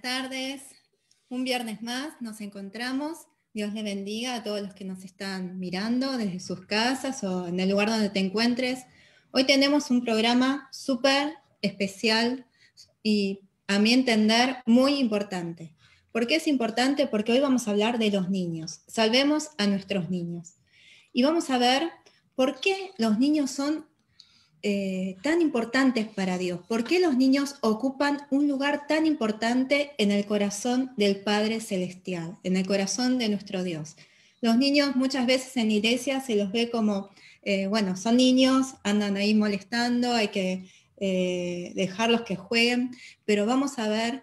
tardes. Un viernes más nos encontramos. Dios le bendiga a todos los que nos están mirando desde sus casas o en el lugar donde te encuentres. Hoy tenemos un programa súper especial y, a mi entender, muy importante. ¿Por qué es importante? Porque hoy vamos a hablar de los niños. Salvemos a nuestros niños. Y vamos a ver por qué los niños son eh, tan importantes para Dios? ¿Por qué los niños ocupan un lugar tan importante en el corazón del Padre Celestial, en el corazón de nuestro Dios? Los niños muchas veces en iglesia se los ve como, eh, bueno, son niños, andan ahí molestando, hay que eh, dejarlos que jueguen, pero vamos a ver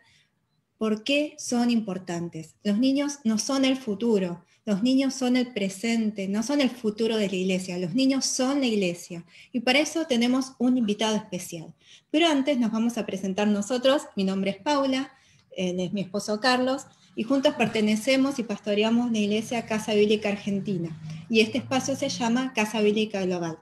por qué son importantes. Los niños no son el futuro, los niños son el presente, no son el futuro de la iglesia, los niños son la iglesia. Y para eso tenemos un invitado especial. Pero antes nos vamos a presentar nosotros. Mi nombre es Paula, es mi esposo Carlos, y juntos pertenecemos y pastoreamos la iglesia Casa Bíblica Argentina. Y este espacio se llama Casa Bíblica Global.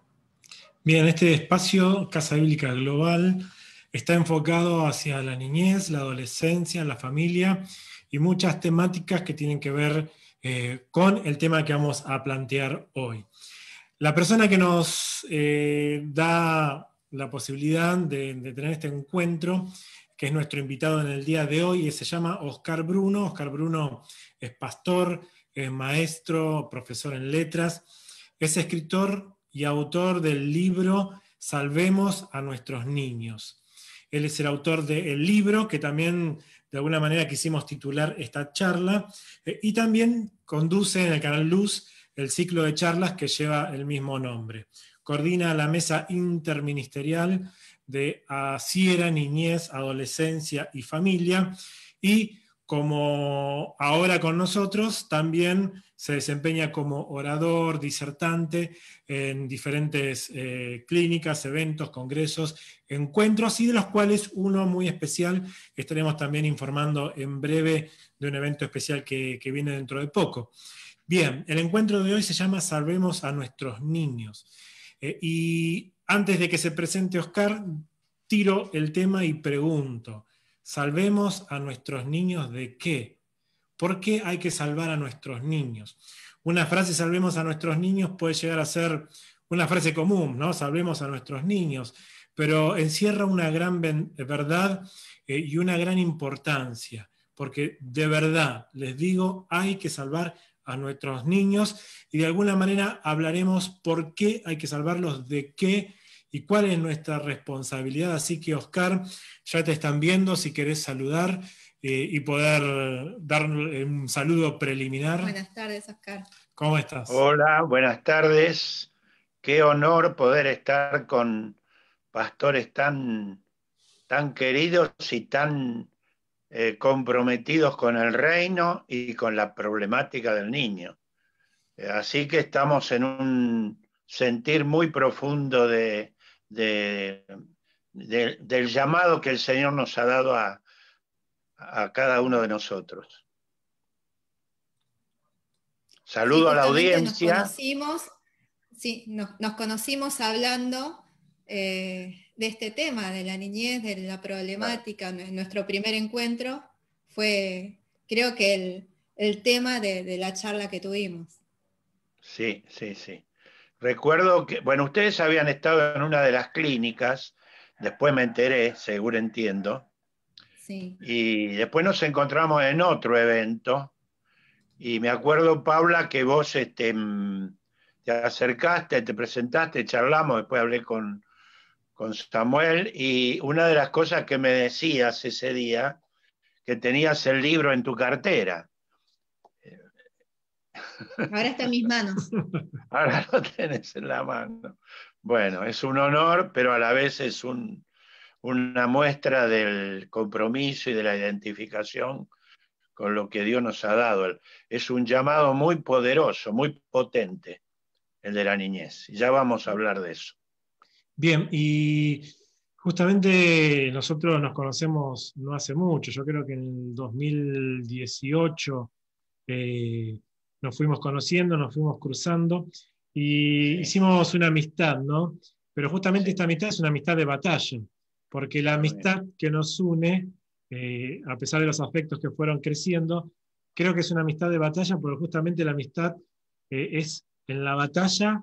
Bien, este espacio, Casa Bíblica Global, está enfocado hacia la niñez, la adolescencia, la familia y muchas temáticas que tienen que ver eh, con el tema que vamos a plantear hoy. La persona que nos eh, da la posibilidad de, tener este encuentro, que es nuestro invitado en el día de hoy, se llama Oscar Bruno. Oscar Bruno es pastor, es maestro, profesor en letras, es escritor y autor del libro Salvemos a nuestros niños. Él es el autor del libro que también de alguna manera quisimos titular esta charla, eh, y también conduce en el canal Luz el ciclo de charlas que lleva el mismo nombre. Coordina la mesa interministerial de Asiera, Niñez, Adolescencia y Familia y como ahora con nosotros, también se desempeña como orador, disertante en diferentes eh, clínicas, eventos, congresos, encuentros y de los cuales uno muy especial estaremos también informando en breve de un evento especial que, viene dentro de poco. Bien, el encuentro de hoy se llama Salvemos a nuestros niños. Eh, y antes de que se presente Oscar, tiro el tema y pregunto. Salvemos a nuestros niños de qué? ¿Por qué hay que salvar a nuestros niños? Una frase salvemos a nuestros niños puede llegar a ser una frase común, ¿no? Salvemos a nuestros niños, pero encierra una gran verdad eh, y una gran importancia, porque de verdad, les digo, hay que salvar a nuestros niños y de alguna manera hablaremos por qué hay que salvarlos, de qué y cuál es nuestra responsabilidad. Así que, Oscar, ya te están viendo, si querés saludar eh, y poder dar eh, un saludo preliminar. Buenas tardes, Oscar. ¿Cómo estás? Hola, buenas tardes. Qué honor poder estar con pastores tan, tan queridos y tan eh, comprometidos con el reino y con la problemática del niño. Así que estamos en un sentir muy profundo de, del llamado que el Señor nos ha dado a, cada uno de nosotros. Saludo a la audiencia. Nos conocimos, nos, conocimos hablando eh, de este tema, de la niñez, de la problemática. Nuestro primer encuentro fue, creo que el, tema de, la charla que tuvimos. Sí, sí, sí. Recuerdo que, bueno, ustedes habían estado en una de las clínicas, después me enteré, seguro entiendo. Sí. Y después nos encontramos en otro evento. Y me acuerdo, Paula, que vos este, mm, te acercaste, te presentaste, charlamos, después hablé con, con Samuel. Y una de las cosas que me decías ese día, que tenías el libro en tu cartera. Ahora está en mis manos. Ahora lo tenés en la mano. Bueno, es un honor, pero a la vez es un, una muestra del compromiso y de la identificación con lo que Dios nos ha dado. Es un llamado muy poderoso, muy potente, el de la niñez. Ya vamos a hablar de eso. Bien, y justamente nosotros nos conocemos no hace mucho, yo creo que en 2018 nos fuimos conociendo, nos fuimos cruzando y hicimos una amistad, ¿no? Pero justamente esta amistad es una amistad de batalla, porque la amistad que nos une, eh, a pesar de los aspectos que fueron creciendo, creo que es una amistad de batalla, porque justamente la amistad eh, es en la batalla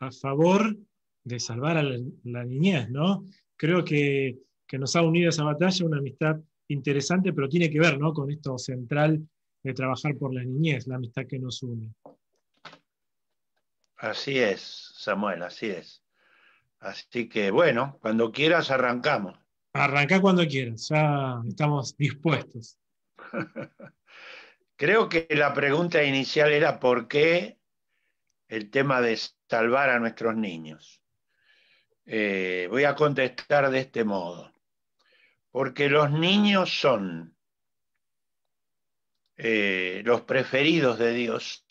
a favor de salvar a la, niñez, ¿no? Creo que, nos ha unido esa batalla una amistad interesante, pero tiene que ver, ¿no? Con esto central de trabajar por la niñez, la amistad que nos une. Así es, Samuel, así es. Así que bueno, cuando quieras arrancamos. Arranca cuando quieras, ya estamos dispuestos. Creo que la pregunta inicial era por qué el tema de salvar a nuestros niños. Eh, voy a contestar de este modo. Porque los niños son eh, los preferidos de Dios,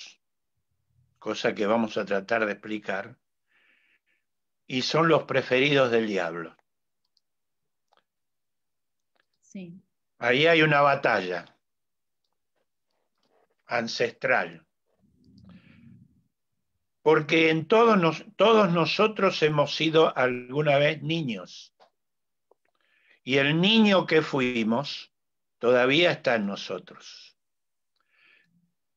cosa que vamos a tratar de explicar, y son los preferidos del diablo. Sí. Ahí hay una batalla ancestral. Porque en todos nosotros hemos sido alguna vez niños. Y el niño que fuimos todavía está en nosotros.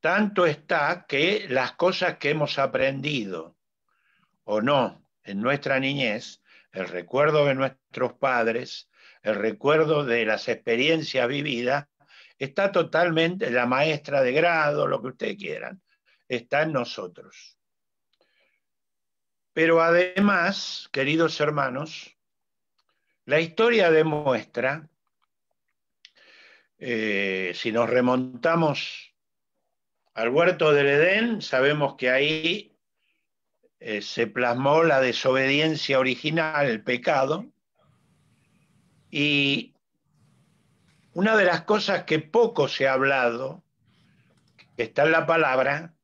Tanto está que las cosas que hemos aprendido o no en nuestra niñez, el recuerdo de nuestros padres, el recuerdo de las experiencias vividas, está totalmente, la maestra de grado, lo que ustedes quieran, está en nosotros. Pero además, queridos hermanos, la historia demuestra, eh, si nos remontamos al huerto del Edén sabemos que ahí eh, se plasmó la desobediencia original, el pecado, y una de las cosas que poco se ha hablado, que está en la palabra,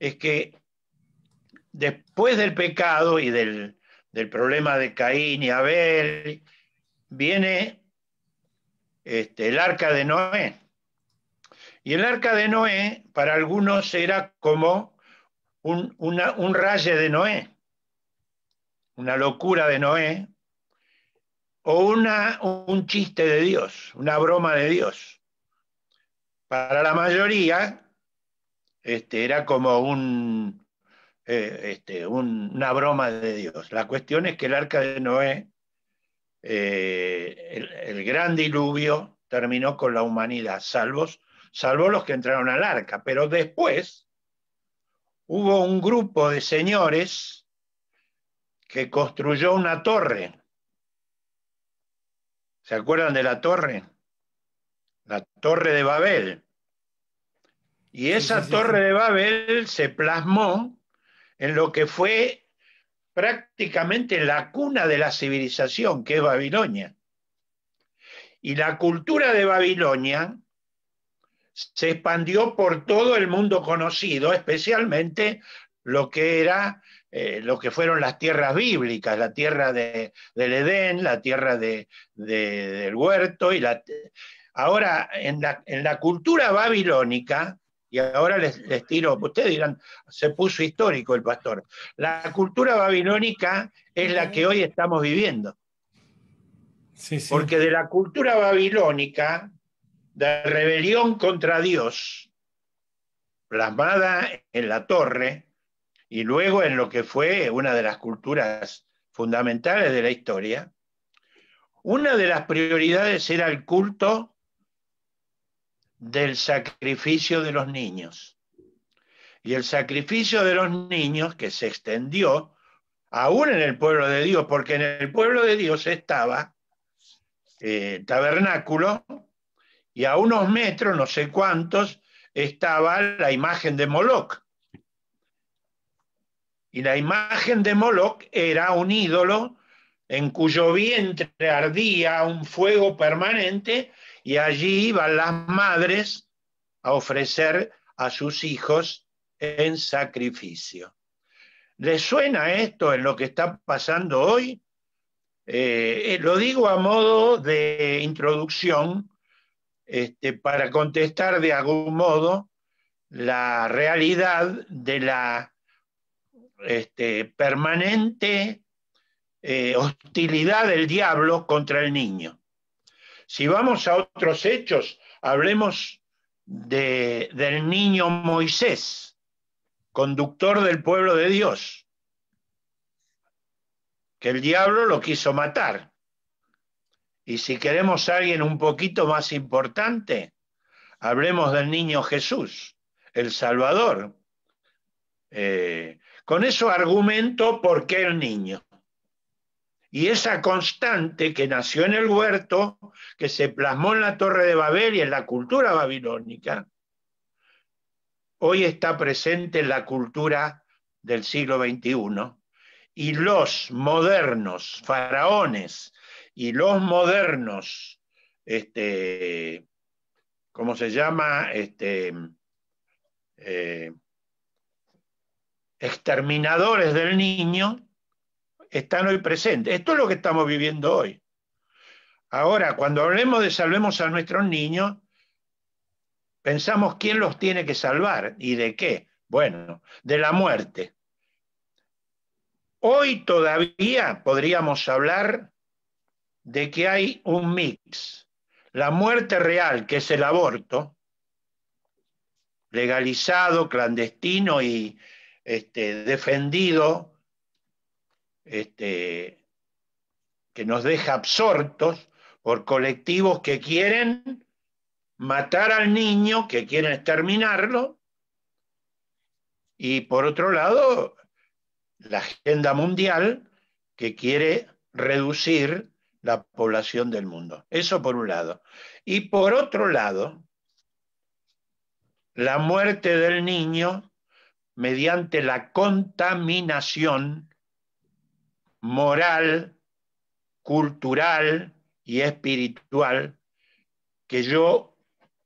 es que después del pecado y del, del problema de Caín y Abel, viene este, el arca de Noé. Y el arca de Noé para algunos era como un, una, raye de Noé, una locura de Noé, o una, un chiste de Dios, una broma de Dios. Para la mayoría, este, era como un, eh, este, una broma de Dios. La cuestión es que el arca de Noé, eh, el, el, gran diluvio, terminó con la humanidad, salvos salvo los que entraron al arca. Pero después hubo un grupo de señores que construyó una torre. ¿Se acuerdan de la torre? La torre de Babel. Y esa torre de Babel se plasmó en lo que fue prácticamente la cuna de la civilización, que es Babilonia. Y la cultura de Babilonia se expandió por todo el mundo conocido, especialmente lo que era eh, lo que fueron las tierras bíblicas, la tierra del Edén, la tierra de, del huerto. Y la... Ahora, en la, cultura babilónica, y ahora les, les, tiro, ustedes dirán, se puso histórico el pastor, la cultura babilónica es la que hoy estamos viviendo. Sí, sí. Porque de la cultura babilónica de rebelión contra Dios, plasmada en la torre y luego en lo que fue una de las culturas fundamentales de la historia, una de las prioridades era el culto del sacrificio de los niños. Y el sacrificio de los niños que se extendió aún en el pueblo de Dios, porque en el pueblo de Dios estaba eh, tabernáculo, y a unos metros, no sé cuántos, estaba la imagen de Moloch. Y la imagen de Moloch era un ídolo en cuyo vientre ardía un fuego permanente y allí iban las madres a ofrecer a sus hijos en sacrificio. ¿Les suena esto en lo que está pasando hoy? Eh, eh, lo digo a modo de introducción este, para contestar de algún modo la realidad de la este, permanente eh, hostilidad del diablo contra el niño. Si vamos a otros hechos, hablemos del niño Moisés, conductor del pueblo de Dios, que el diablo lo quiso matar. Y si queremos a alguien un poquito más importante, hablemos del niño Jesús, el Salvador. Eh, con eso argumento por qué el niño. Y esa constante que nació en el huerto, que se plasmó en la Torre de Babel y en la cultura babilónica, hoy está presente en la cultura del siglo XXI. Y los modernos faraones y los modernos, este, ¿cómo se llama? Este, eh, exterminadores del niño, están hoy presentes. Esto es lo que estamos viviendo hoy. Ahora, cuando hablemos de salvemos a nuestros niños, pensamos quién los tiene que salvar y de qué. Bueno, de la muerte. Hoy todavía podríamos hablar de que hay un mix. La muerte real, que es el aborto, legalizado, clandestino y este, defendido, este, que nos deja absortos por colectivos que quieren matar al niño, que quieren exterminarlo, y por otro lado, la agenda mundial que quiere reducir la población del mundo. Eso por un lado. Y por otro lado, la muerte del niño mediante la contaminación moral, cultural y espiritual que yo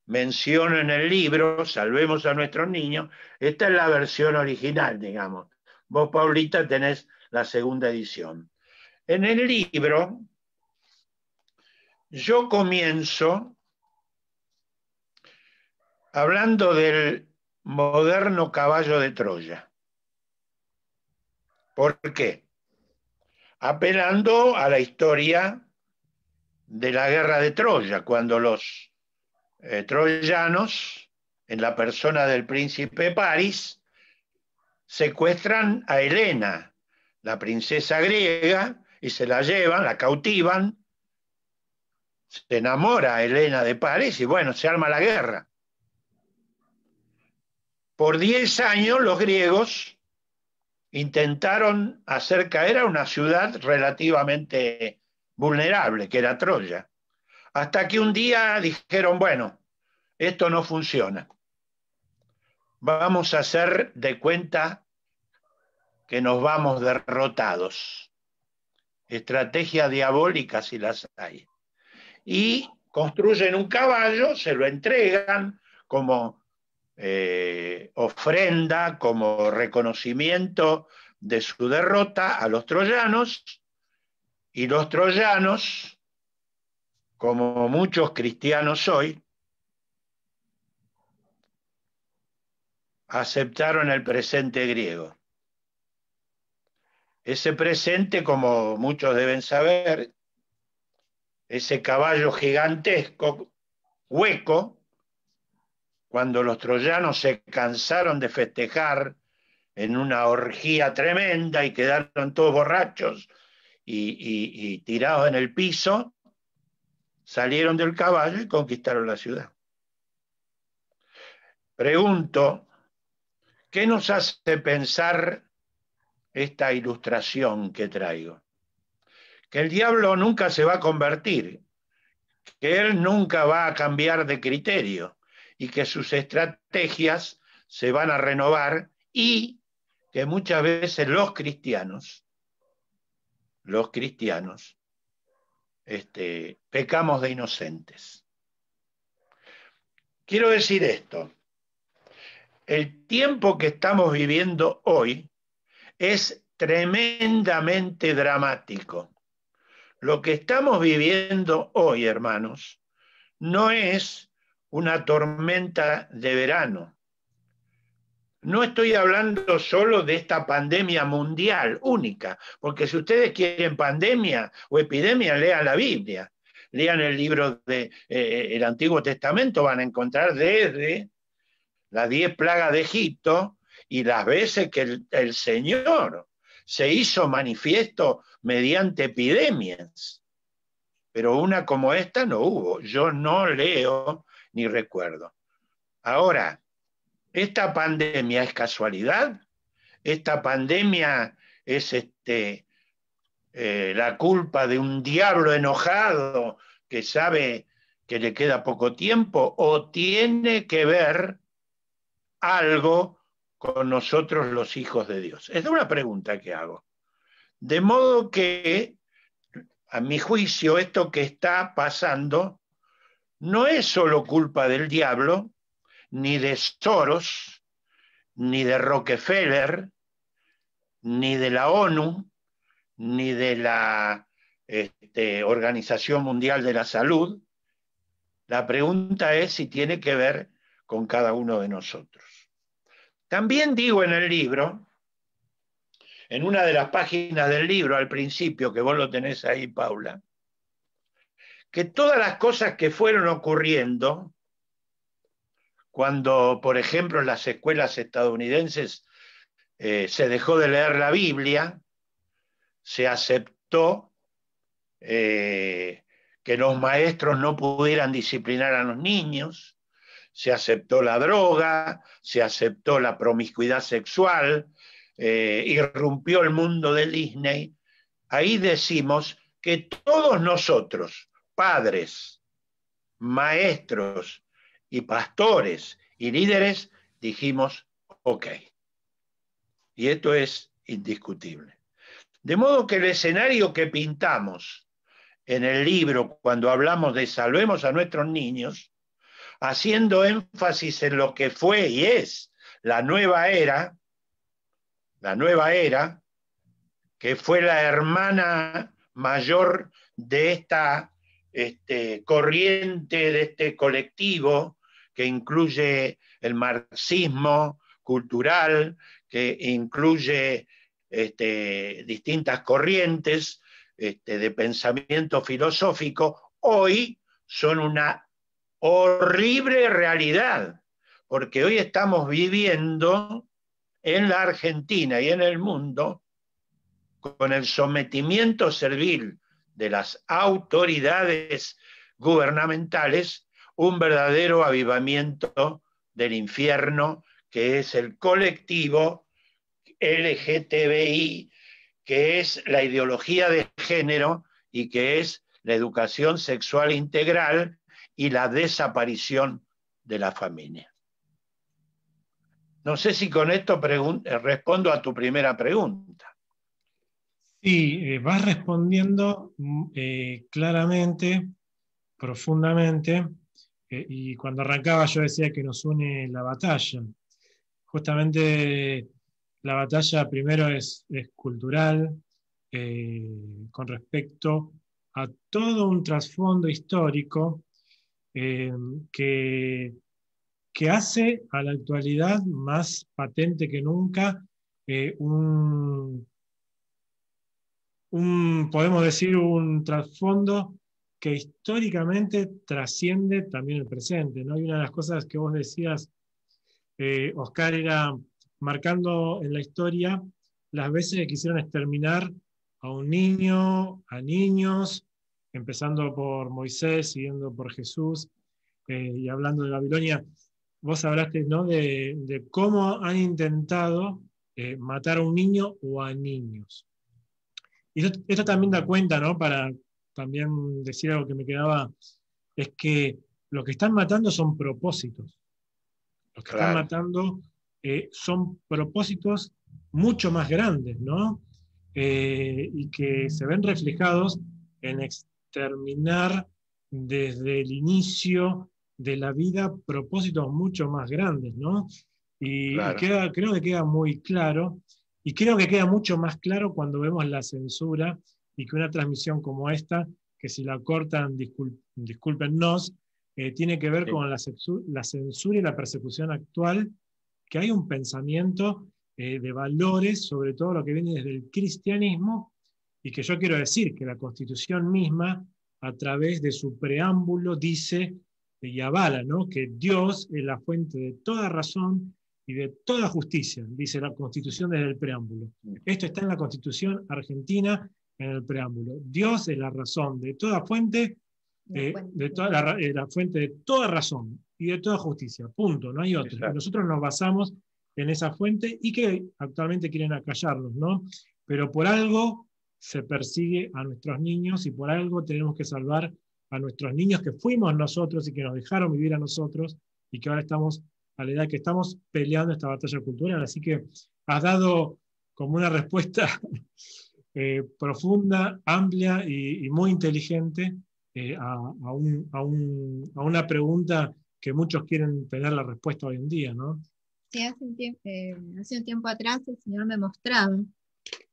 menciono en el libro, Salvemos a nuestros niños, esta es la versión original, digamos. Vos, Paulita, tenés la segunda edición. En el libro yo comienzo hablando del moderno caballo de Troya. ¿Por qué? Apelando a la historia de la guerra de Troya, cuando los eh, troyanos, en la persona del príncipe París, secuestran a Helena, la princesa griega, y se la llevan, la cautivan se enamora Elena de París y bueno, se arma la guerra. Por 10 años los griegos intentaron hacer caer a una ciudad relativamente vulnerable, que era Troya, hasta que un día dijeron, bueno, esto no funciona. Vamos a hacer de cuenta que nos vamos derrotados. Estrategia diabólica si las hay y construyen un caballo, se lo entregan como eh, ofrenda, como reconocimiento de su derrota a los troyanos, y los troyanos, como muchos cristianos hoy, aceptaron el presente griego. Ese presente, como muchos deben saber, ese caballo gigantesco, hueco, cuando los troyanos se cansaron de festejar en una orgía tremenda y quedaron todos borrachos y, tirados en el piso, salieron del caballo y conquistaron la ciudad. Pregunto, ¿qué nos hace pensar esta ilustración que traigo? que el diablo nunca se va a convertir, que él nunca va a cambiar de criterio y que sus estrategias se van a renovar y que muchas veces los cristianos, los cristianos, este, pecamos de inocentes. Quiero decir esto, el tiempo que estamos viviendo hoy es tremendamente dramático. Lo que estamos viviendo hoy, hermanos, no es una tormenta de verano. No estoy hablando solo de esta pandemia mundial única, porque si ustedes quieren pandemia o epidemia, lean la Biblia, lean el libro del de, eh, eh, el Antiguo Testamento, van a encontrar desde las diez plagas de Egipto y las veces que el Señor se hizo manifiesto mediante epidemias, pero una como esta no hubo. Yo no leo ni recuerdo. Ahora, ¿esta pandemia es casualidad? ¿Esta pandemia es este, eh, la culpa de un diablo enojado que sabe que le queda poco tiempo o tiene que ver algo con nosotros los hijos de Dios. Es una pregunta que hago. De modo que, a mi juicio, esto que está pasando no es solo culpa del diablo, ni de Soros, ni de Rockefeller, ni de la ONU, ni de la este, Organización Mundial de la Salud. La pregunta es si tiene que ver con cada uno de nosotros. También digo en el libro, en una de las páginas del libro al principio, que vos lo tenés ahí, Paula, que todas las cosas que fueron ocurriendo, cuando, por ejemplo, en las escuelas estadounidenses eh, se dejó de leer la Biblia, se aceptó eh, que los maestros no pudieran disciplinar a los niños, se aceptó la droga, se aceptó la promiscuidad sexual, eh, irrumpió el mundo de Disney, ahí decimos que todos nosotros, padres, maestros y pastores y líderes, dijimos, ok. Y esto es indiscutible. De modo que el escenario que pintamos en el libro cuando hablamos de salvemos a nuestros niños haciendo énfasis en lo que fue y es la nueva era, la nueva era, que fue la hermana mayor de esta este, corriente, de este colectivo que incluye el marxismo cultural, que incluye este, distintas corrientes este, de pensamiento filosófico, hoy son una horrible realidad, porque hoy estamos viviendo en la Argentina y en el mundo con el sometimiento servil de las autoridades gubernamentales un verdadero avivamiento del infierno que es el colectivo LGTBI, que es la ideología de género y que es la educación sexual integral y la desaparición de la familia. No sé si con esto eh, respondo a tu primera pregunta. Sí, eh, vas respondiendo mm, eh, claramente, profundamente, y cuando arrancaba yo decía que nos une la batalla. Justamente la batalla primero es cultural con respecto a todo un trasfondo histórico eh, que, que, hace a la actualidad más patente que nunca eh, un, podemos decir, un trasfondo que históricamente trasciende también el presente. ¿no? hay una de las cosas que vos decías, eh, Oscar, era marcando en la historia las veces que quisieron exterminar a un niño, a niños, empezando por Moisés, siguiendo por Jesús eh, y hablando de Babilonia, vos hablaste ¿no? de, cómo han intentado eh, matar a un niño o a niños. Y esto, también da cuenta, ¿no? Para también decir algo que me quedaba, es que lo que están matando son propósitos. Los que están matando eh, son propósitos mucho más grandes, ¿no? y que se ven reflejados en, terminar desde el inicio de la vida propósitos mucho más grandes, ¿no? Y, queda, creo que queda muy claro, y creo que queda mucho más claro cuando vemos la censura y que una transmisión como esta, que si la cortan, disculpen, discúlpenos, eh, tiene que ver con la, censura y la persecución actual, que hay un pensamiento eh, de valores, sobre todo lo que viene desde el cristianismo, y que yo quiero decir que la Constitución misma, a través de su preámbulo, dice y avala ¿no? que Dios es la fuente de toda razón y de toda justicia, dice la Constitución desde el preámbulo. Esto está en la Constitución argentina en el preámbulo. Dios es la razón de toda fuente, eh, de toda eh, la, fuente de toda razón y de toda justicia. Punto, no hay otro. Nosotros nos basamos en esa fuente y que actualmente quieren acallarnos, ¿no? Pero por algo se persigue a nuestros niños y por algo tenemos que salvar a nuestros niños que fuimos nosotros y que nos dejaron vivir a nosotros y que ahora estamos a la edad que estamos peleando esta batalla cultural. Así que has dado como una respuesta eh, profunda, amplia y, muy inteligente eh, a, una pregunta que muchos quieren tener la respuesta hoy en día, ¿no? Sí, hace un eh, tiempo atrás el Señor me mostraba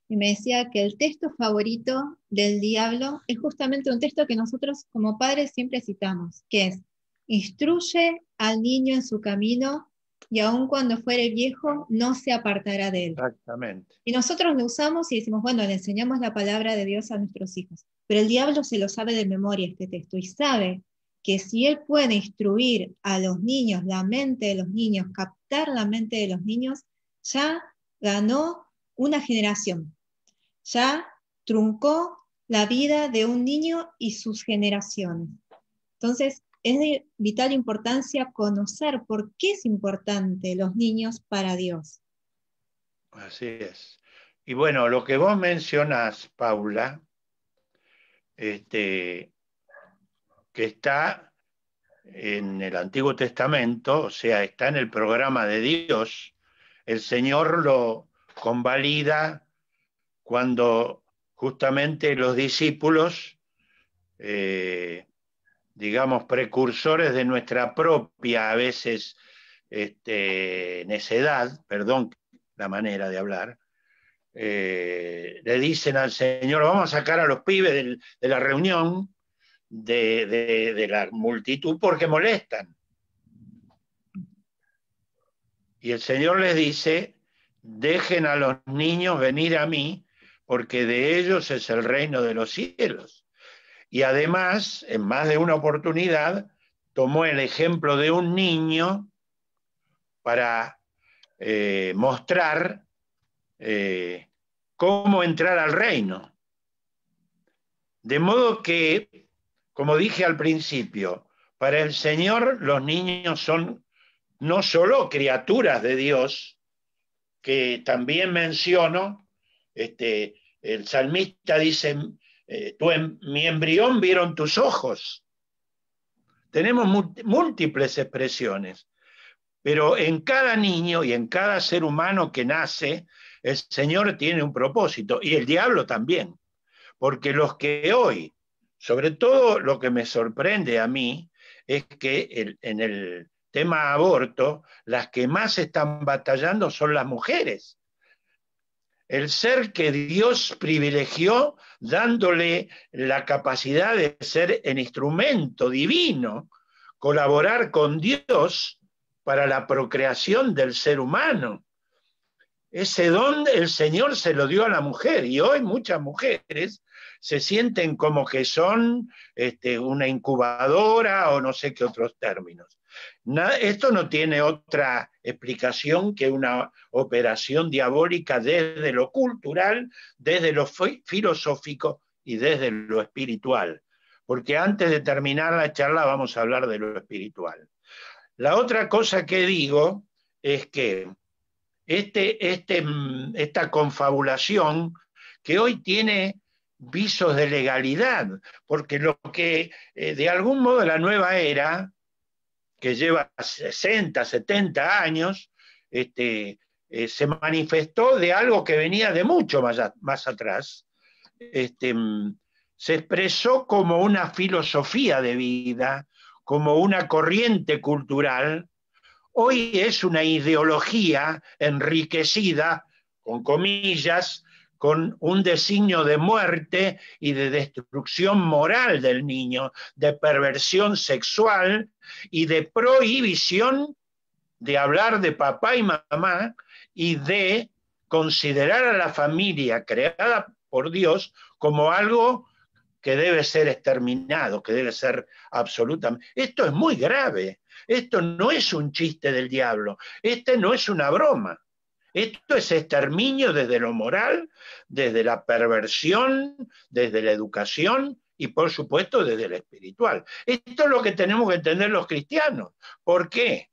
y me decía que el texto favorito del diablo es justamente un texto que nosotros como padres siempre citamos, que es, instruye al niño en su camino y aun cuando fuere viejo no se apartará de él. Exactamente. Y nosotros lo usamos y decimos, bueno, le enseñamos la palabra de Dios a nuestros hijos, pero el diablo se lo sabe de memoria este texto y sabe que si él puede instruir a los niños, la mente de los niños, captar la mente de los niños, ya ganó una generación. Ya truncó la vida de un niño y sus generaciones. Entonces, es de vital importancia conocer por qué es importante los niños para Dios. Así es. Y bueno, lo que vos mencionás, Paula, este, que está en el Antiguo Testamento, o sea, está en el programa de Dios, el Señor lo, convalida cuando justamente los discípulos, eh, digamos, precursores de nuestra propia, a veces, este, necedad, perdón la manera de hablar, eh, le dicen al Señor, vamos a sacar a los pibes de la reunión, de, de, la multitud, porque molestan. Y el Señor les dice, dejen a los niños venir a mí, porque de ellos es el reino de los cielos. Y además, en más de una oportunidad, tomó el ejemplo de un niño para eh, mostrar eh, cómo entrar al reino. De modo que, como dije al principio, para el Señor los niños son no solo criaturas de Dios, que también menciono, este, el salmista dice, eh, em-, mi embrión vieron tus ojos. Tenemos múltiples expresiones, pero en cada niño y en cada ser humano que nace, el Señor tiene un propósito y el diablo también, porque los que hoy, sobre todo lo que me sorprende a mí, es que en el tema aborto, las que más están batallando son las mujeres. El ser que Dios privilegió dándole la capacidad de ser el instrumento divino, colaborar con Dios para la procreación del ser humano. Ese don el Señor se lo dio a la mujer y hoy muchas mujeres se sienten como que son este, una incubadora o no sé qué otros términos esto no tiene otra explicación que una operación diabólica desde lo cultural, desde lo filosófico y desde lo espiritual. Porque antes de terminar la charla vamos a hablar de lo espiritual. La otra cosa que digo es que este, este, mm, esta confabulación que hoy tiene visos de legalidad, porque lo que eh, de algún modo la nueva era que lleva 60, 70 años, este, eh, se manifestó de algo que venía de mucho más, más atrás. Este, mm, se expresó como una filosofía de vida, como una corriente cultural. Hoy es una ideología enriquecida, con comillas, con un designio de muerte y de destrucción moral del niño, de perversión sexual y de prohibición de hablar de papá y mamá y de considerar a la familia creada por Dios como algo que debe ser exterminado, que debe ser absolutamente... Esto es muy grave, esto no es un chiste del diablo, este no es una broma. Esto es exterminio desde lo moral, desde la perversión, desde la educación y por supuesto desde lo espiritual. Esto es lo que tenemos que entender los cristianos. ¿Por qué?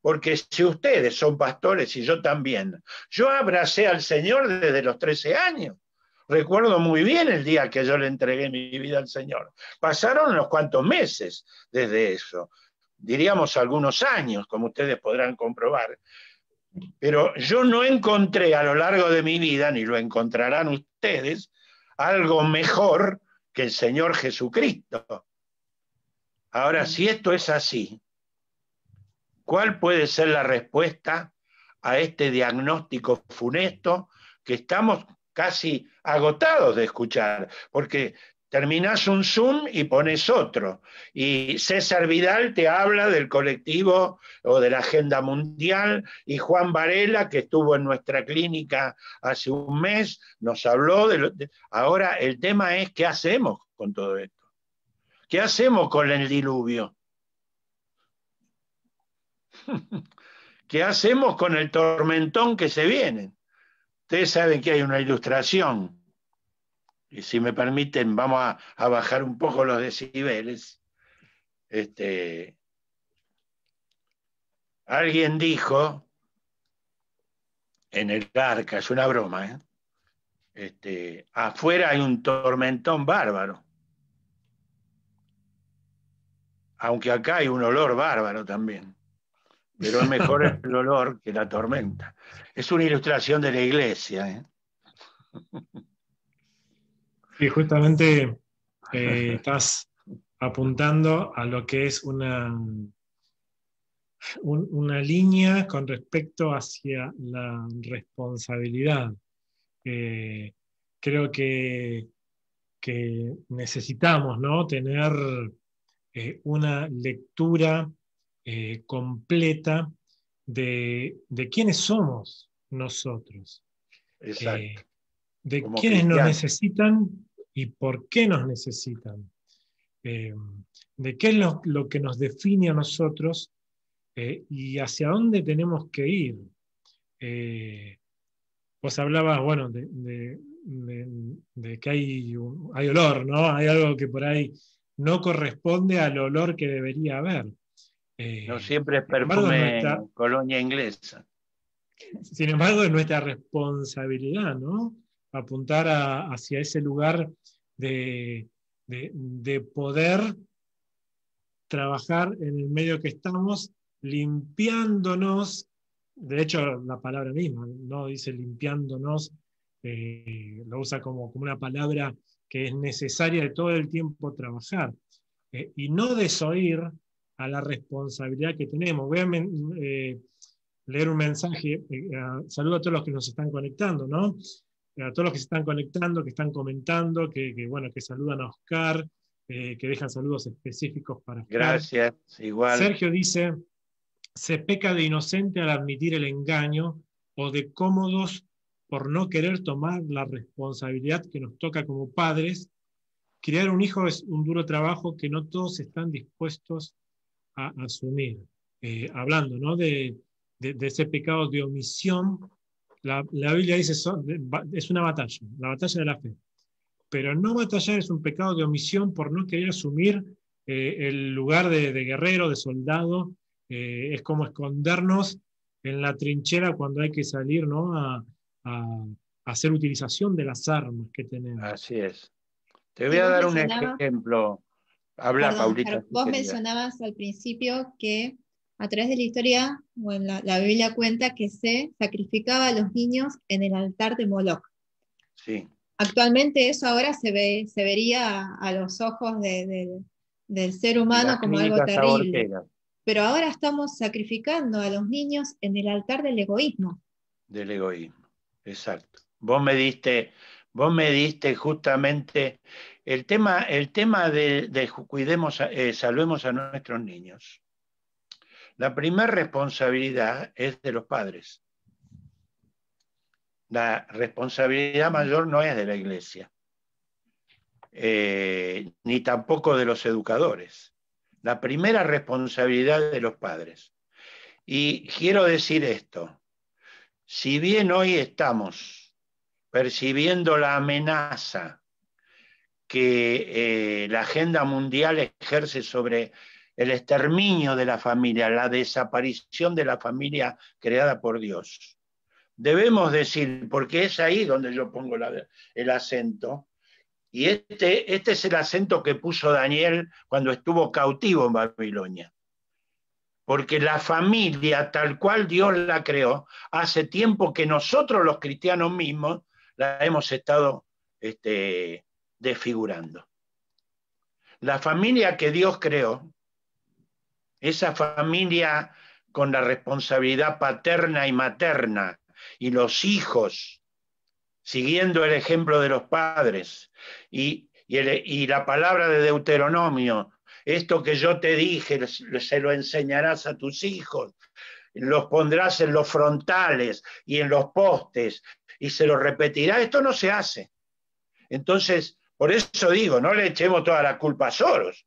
Porque si ustedes son pastores y yo también, yo abracé al Señor desde los 13 años. Recuerdo muy bien el día que yo le entregué mi vida al Señor. Pasaron unos cuantos meses desde eso, diríamos algunos años, como ustedes podrán comprobar. Pero yo no encontré a lo largo de mi vida, ni lo encontrarán ustedes, algo mejor que el Señor Jesucristo. Ahora, si esto es así, ¿cuál puede ser la respuesta a este diagnóstico funesto que estamos casi agotados de escuchar? Porque terminas un Zoom y pones otro. Y César Vidal te habla del colectivo o de la agenda mundial y Juan Varela, que estuvo en nuestra clínica hace un mes, nos habló de... ahora el tema es qué hacemos con todo esto. ¿Qué hacemos con el diluvio? ¿Qué hacemos con el tormentón que se viene? Ustedes saben que hay una ilustración y si me permiten, vamos a, bajar un poco los decibeles. Este, alguien dijo en el arca, es una broma, ¿eh? este, afuera hay un tormentón bárbaro. Aunque acá hay un olor bárbaro también, pero es mejor el olor que la tormenta. Es una ilustración de la iglesia. ¿eh? Y justamente eh, estás apuntando a lo que es una, una línea con respecto hacia la responsabilidad. Eh, creo que, necesitamos ¿no? tener eh, una lectura completa de, quiénes somos nosotros, de quiénes nos necesitan y por qué nos necesitan, eh, de qué es lo, que nos define a nosotros eh, y hacia dónde tenemos que ir. Eh, vos hablabas, bueno, de, que hay, olor, ¿no? Hay algo que por ahí no corresponde al olor que debería haber. Eh, no siempre es perfume colonia inglesa. Sin embargo, es nuestra responsabilidad, ¿no? apuntar hacia ese lugar de, poder trabajar en el medio que estamos, limpiándonos, de hecho la palabra misma, no dice limpiándonos, eh, lo usa como, como, una palabra que es necesaria de todo el tiempo trabajar, eh, y no desoír a la responsabilidad que tenemos. Voy a eh, leer un mensaje, saludo a todos los que nos están conectando, ¿no? a todos los que se están conectando, que están comentando, que, bueno, que saludan a Oscar, eh, que dejan saludos específicos para Oscar. Gracias, igual. Sergio dice, se peca de inocente al admitir el engaño o de cómodos por no querer tomar la responsabilidad que nos toca como padres. Criar un hijo es un duro trabajo que no todos están dispuestos a asumir. Eh, hablando ¿no? de, de ese pecado de omisión la, Biblia dice, es una batalla, la batalla de la fe. Pero no batallar es un pecado de omisión por no querer asumir eh, el lugar de, guerrero, de soldado. Eh, es como escondernos en la trinchera cuando hay que salir ¿no? a, hacer utilización de las armas que tenemos. Así es. Te voy a dar un ejemplo. Habla, Vos mencionabas al principio que a través de la historia, la, la, Biblia cuenta que se sacrificaba a los niños en el altar de Moloch. Sí. Actualmente eso ahora se, ve, se vería a, los ojos del ser humano como algo terrible. Pero ahora estamos sacrificando a los niños en el altar del egoísmo. Del egoísmo, exacto. Vos me diste, vos me diste justamente el tema, el tema de, cuidemos, eh, salvemos a nuestros niños. La primera responsabilidad es de los padres. La responsabilidad mayor no es de la iglesia, eh, ni tampoco de los educadores. La primera responsabilidad de los padres. Y quiero decir esto, si bien hoy estamos percibiendo la amenaza que eh, la agenda mundial ejerce sobre el exterminio de la familia, la desaparición de la familia creada por Dios. Debemos decir, porque es ahí donde yo pongo el acento, y este, este es el acento que puso Daniel cuando estuvo cautivo en Babilonia porque la familia tal cual Dios la creó, hace tiempo que nosotros los cristianos mismos la hemos estado este, desfigurando. La familia que Dios creó esa familia con la responsabilidad paterna y materna y los hijos siguiendo el ejemplo de los padres y, y, la palabra de Deuteronomio, esto que yo te dije se lo enseñarás a tus hijos, los pondrás en los frontales y en los postes y se lo repetirá, esto no se hace. Entonces, por eso digo, no le echemos toda la culpa a Soros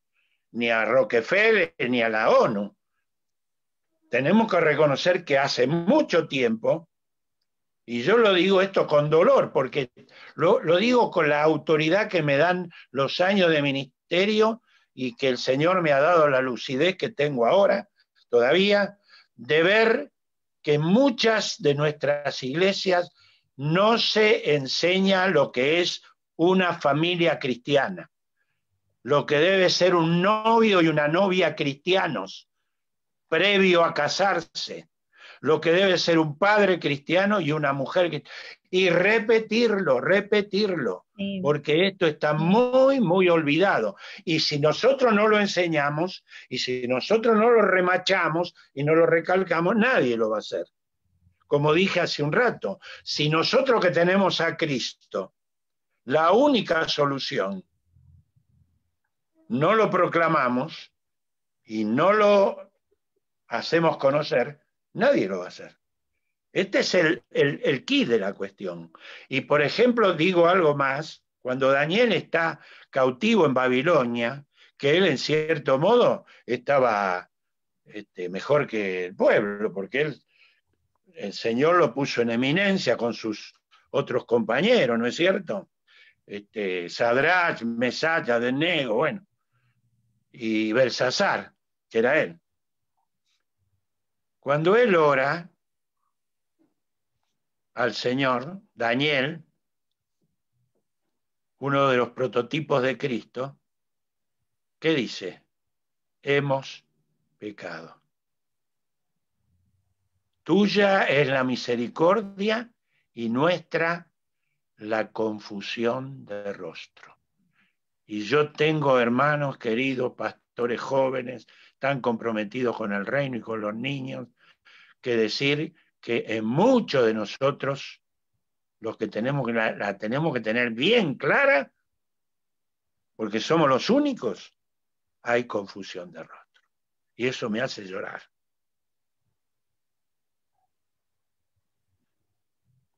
ni a Rockefeller, ni a la ONU. Tenemos que reconocer que hace mucho tiempo, y yo lo digo esto con dolor, porque lo, lo digo con la autoridad que me dan los años de ministerio y que el Señor me ha dado la lucidez que tengo ahora, todavía, de ver que muchas de nuestras iglesias no se enseña lo que es una familia cristiana lo que debe ser un novio y una novia cristianos previo a casarse, lo que debe ser un padre cristiano y una mujer Y repetirlo, repetirlo, porque esto está muy, muy olvidado. Y si nosotros no lo enseñamos, y si nosotros no lo remachamos y no lo recalcamos, nadie lo va a hacer. Como dije hace un rato, si nosotros que tenemos a Cristo, la única solución no lo proclamamos y no lo hacemos conocer, nadie lo va a hacer. Este es el, el, de la cuestión. Y por ejemplo, digo algo más, cuando Daniel está cautivo en Babilonia, que él en cierto modo estaba este, mejor que el pueblo, porque él, el Señor lo puso en eminencia con sus otros compañeros, ¿no es cierto? Este, Sadrach, Mesach, Abednego, bueno, y Belsasar, que era él. Cuando él ora al Señor, Daniel, uno de los prototipos de Cristo, ¿qué dice? Hemos pecado. Tuya es la misericordia y nuestra la confusión de rostro. Y yo tengo hermanos queridos, pastores jóvenes, tan comprometidos con el reino y con los niños, que decir que en muchos de nosotros, los que tenemos que la, tenemos que tener bien clara, porque somos los únicos, hay confusión de rostro. Y eso me hace llorar.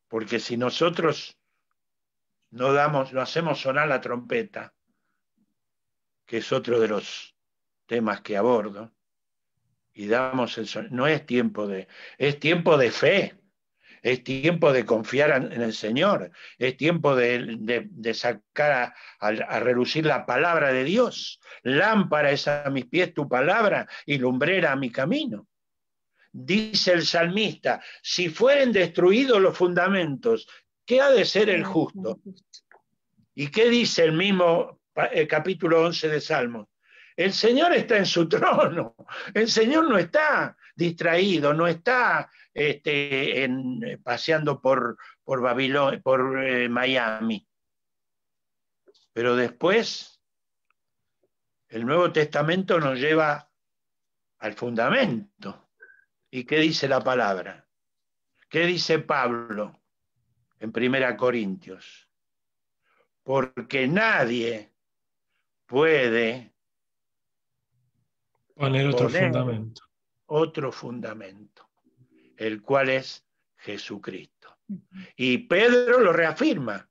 Porque si nosotros no damos, no hacemos sonar la trompeta, que es otro de los temas que abordo, y damos el no es tiempo de es tiempo de fe es tiempo de confiar en el Señor es tiempo de, sacar a, relucir la palabra de Dios lámpara es a mis pies tu palabra y lumbrera a mi camino dice el salmista si fueren destruidos los fundamentos qué ha de ser el justo y qué dice el mismo capítulo 11 de Salmos. El Señor está en su trono, el Señor no está distraído, no está este, eh, paseando por, por, por eh, Miami. Pero después, el Nuevo Testamento nos lleva al fundamento. ¿Y qué dice la palabra? ¿Qué dice Pablo en Primera Corintios? Porque nadie puede poner otro fundamento. Otro fundamento, el cual es Jesucristo. Y Pedro lo reafirma,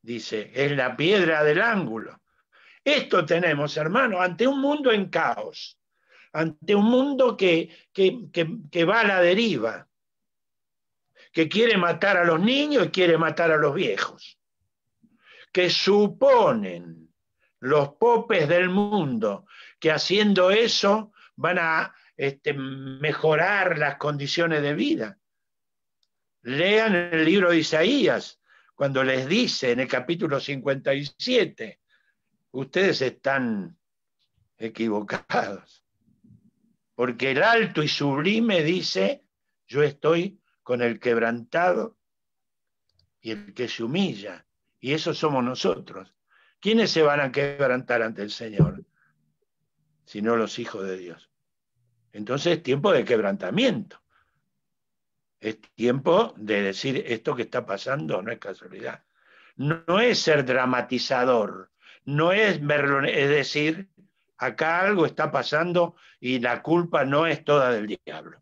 dice, es la piedra del ángulo. Esto tenemos, hermano, ante un mundo en caos, ante un mundo que, que va a la deriva, que quiere matar a los niños y quiere matar a los viejos, que suponen los popes del mundo, que haciendo eso van a este, mejorar las condiciones de vida. Lean el libro de Isaías, cuando les dice en el capítulo 57, ustedes están equivocados, porque el alto y sublime dice, yo estoy con el quebrantado y el que se humilla, y eso somos nosotros. ¿Quiénes se van a quebrantar ante el Señor? Si no los hijos de Dios. Entonces es tiempo de quebrantamiento. Es tiempo de decir esto que está pasando no es casualidad. No, es ser dramatizador, no es verlo, es decir, acá algo está pasando y la culpa no es toda del diablo.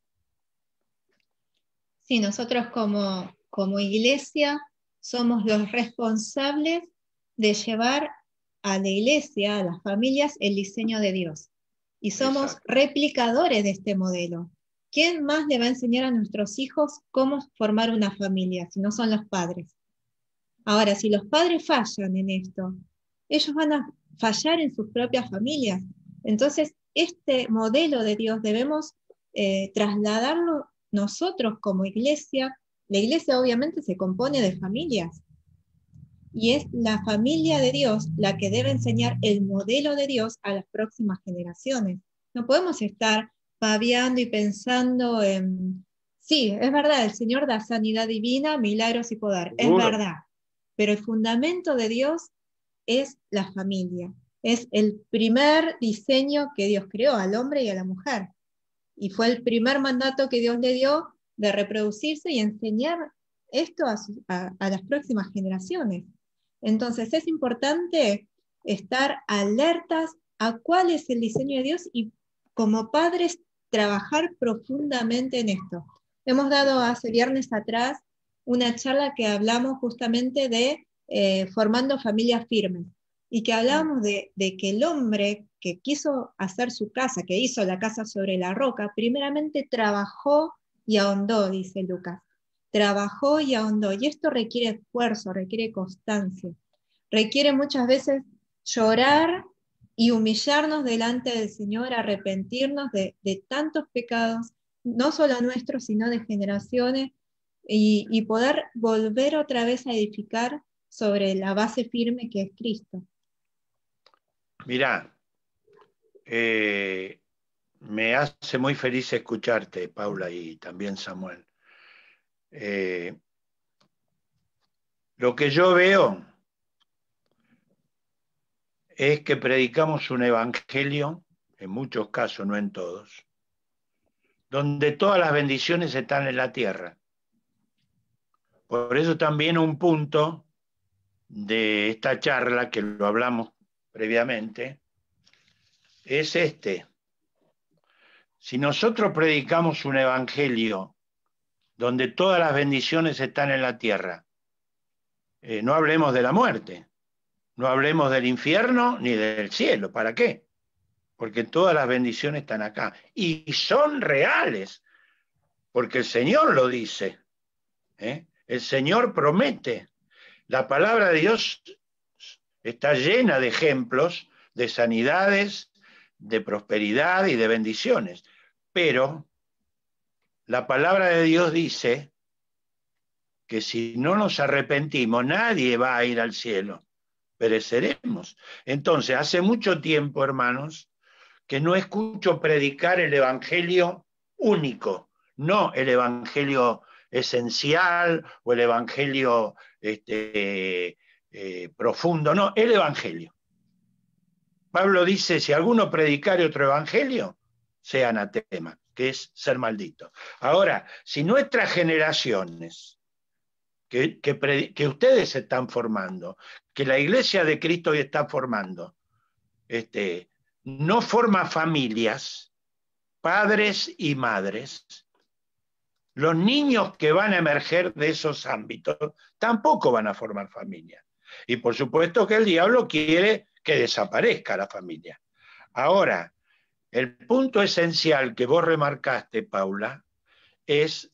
Sí, nosotros como, como iglesia somos los responsables de llevar a la iglesia, a las familias, el diseño de Dios. Y somos replicadores de este modelo. ¿Quién más le va a enseñar a nuestros hijos cómo formar una familia si no son los padres? Ahora, si los padres fallan en esto, ellos van a fallar en sus propias familias. Entonces, este modelo de Dios debemos eh, trasladarlo nosotros como iglesia. La iglesia obviamente se compone de familias, y es la familia de Dios la que debe enseñar el modelo de Dios a las próximas generaciones. No podemos estar paviando y pensando en, sí, es verdad, el Señor da sanidad divina, milagros y poder, es verdad, pero el fundamento de Dios es la familia, es el primer diseño que Dios creó al hombre y a la mujer, y fue el primer mandato que Dios le dio de reproducirse y enseñar esto a las próximas generaciones. Entonces es importante estar alertas a cuál es el diseño de Dios y como padres trabajar profundamente en esto. Hemos dado hace viernes atrás una charla que hablamos justamente de eh, formando familias firmes y que hablamos de, de, que el hombre que quiso hacer su casa, que hizo la casa sobre la roca, primeramente trabajó y ahondó, dice Lucas trabajó y ahondó. Y esto requiere esfuerzo, requiere constancia, requiere muchas veces llorar y humillarnos delante del Señor, arrepentirnos de, tantos pecados, no solo nuestros, sino de generaciones, y, poder volver otra vez a edificar sobre la base firme que es Cristo. Mirá, eh, me hace muy feliz escucharte, Paula, y también Samuel. Eh, lo que yo veo es que predicamos un evangelio, en muchos casos, no en todos, donde todas las bendiciones están en la tierra. Por eso también un punto de esta charla, que lo hablamos previamente, es este. Si nosotros predicamos un evangelio donde todas las bendiciones están en la tierra. Eh, no hablemos de la muerte, no hablemos del infierno ni del cielo, ¿para qué? Porque todas las bendiciones están acá y son reales, porque el Señor lo dice, ¿eh? el Señor promete. La palabra de Dios está llena de ejemplos de sanidades, de prosperidad y de bendiciones, pero la palabra de Dios dice que si no nos arrepentimos, nadie va a ir al cielo, pereceremos. Entonces, hace mucho tiempo, hermanos, que no escucho predicar el Evangelio único, no el Evangelio esencial o el Evangelio este, eh, profundo, no, el Evangelio. Pablo dice, si alguno predicar otro Evangelio, sea anatema es ser maldito. Ahora, si nuestras generaciones que, ustedes están formando, que la iglesia de Cristo hoy está formando, este, no forma familias, padres y madres, los niños que van a emerger de esos ámbitos tampoco van a formar familia. Y por supuesto que el diablo quiere que desaparezca la familia. Ahora, el punto esencial que vos remarcaste, Paula, es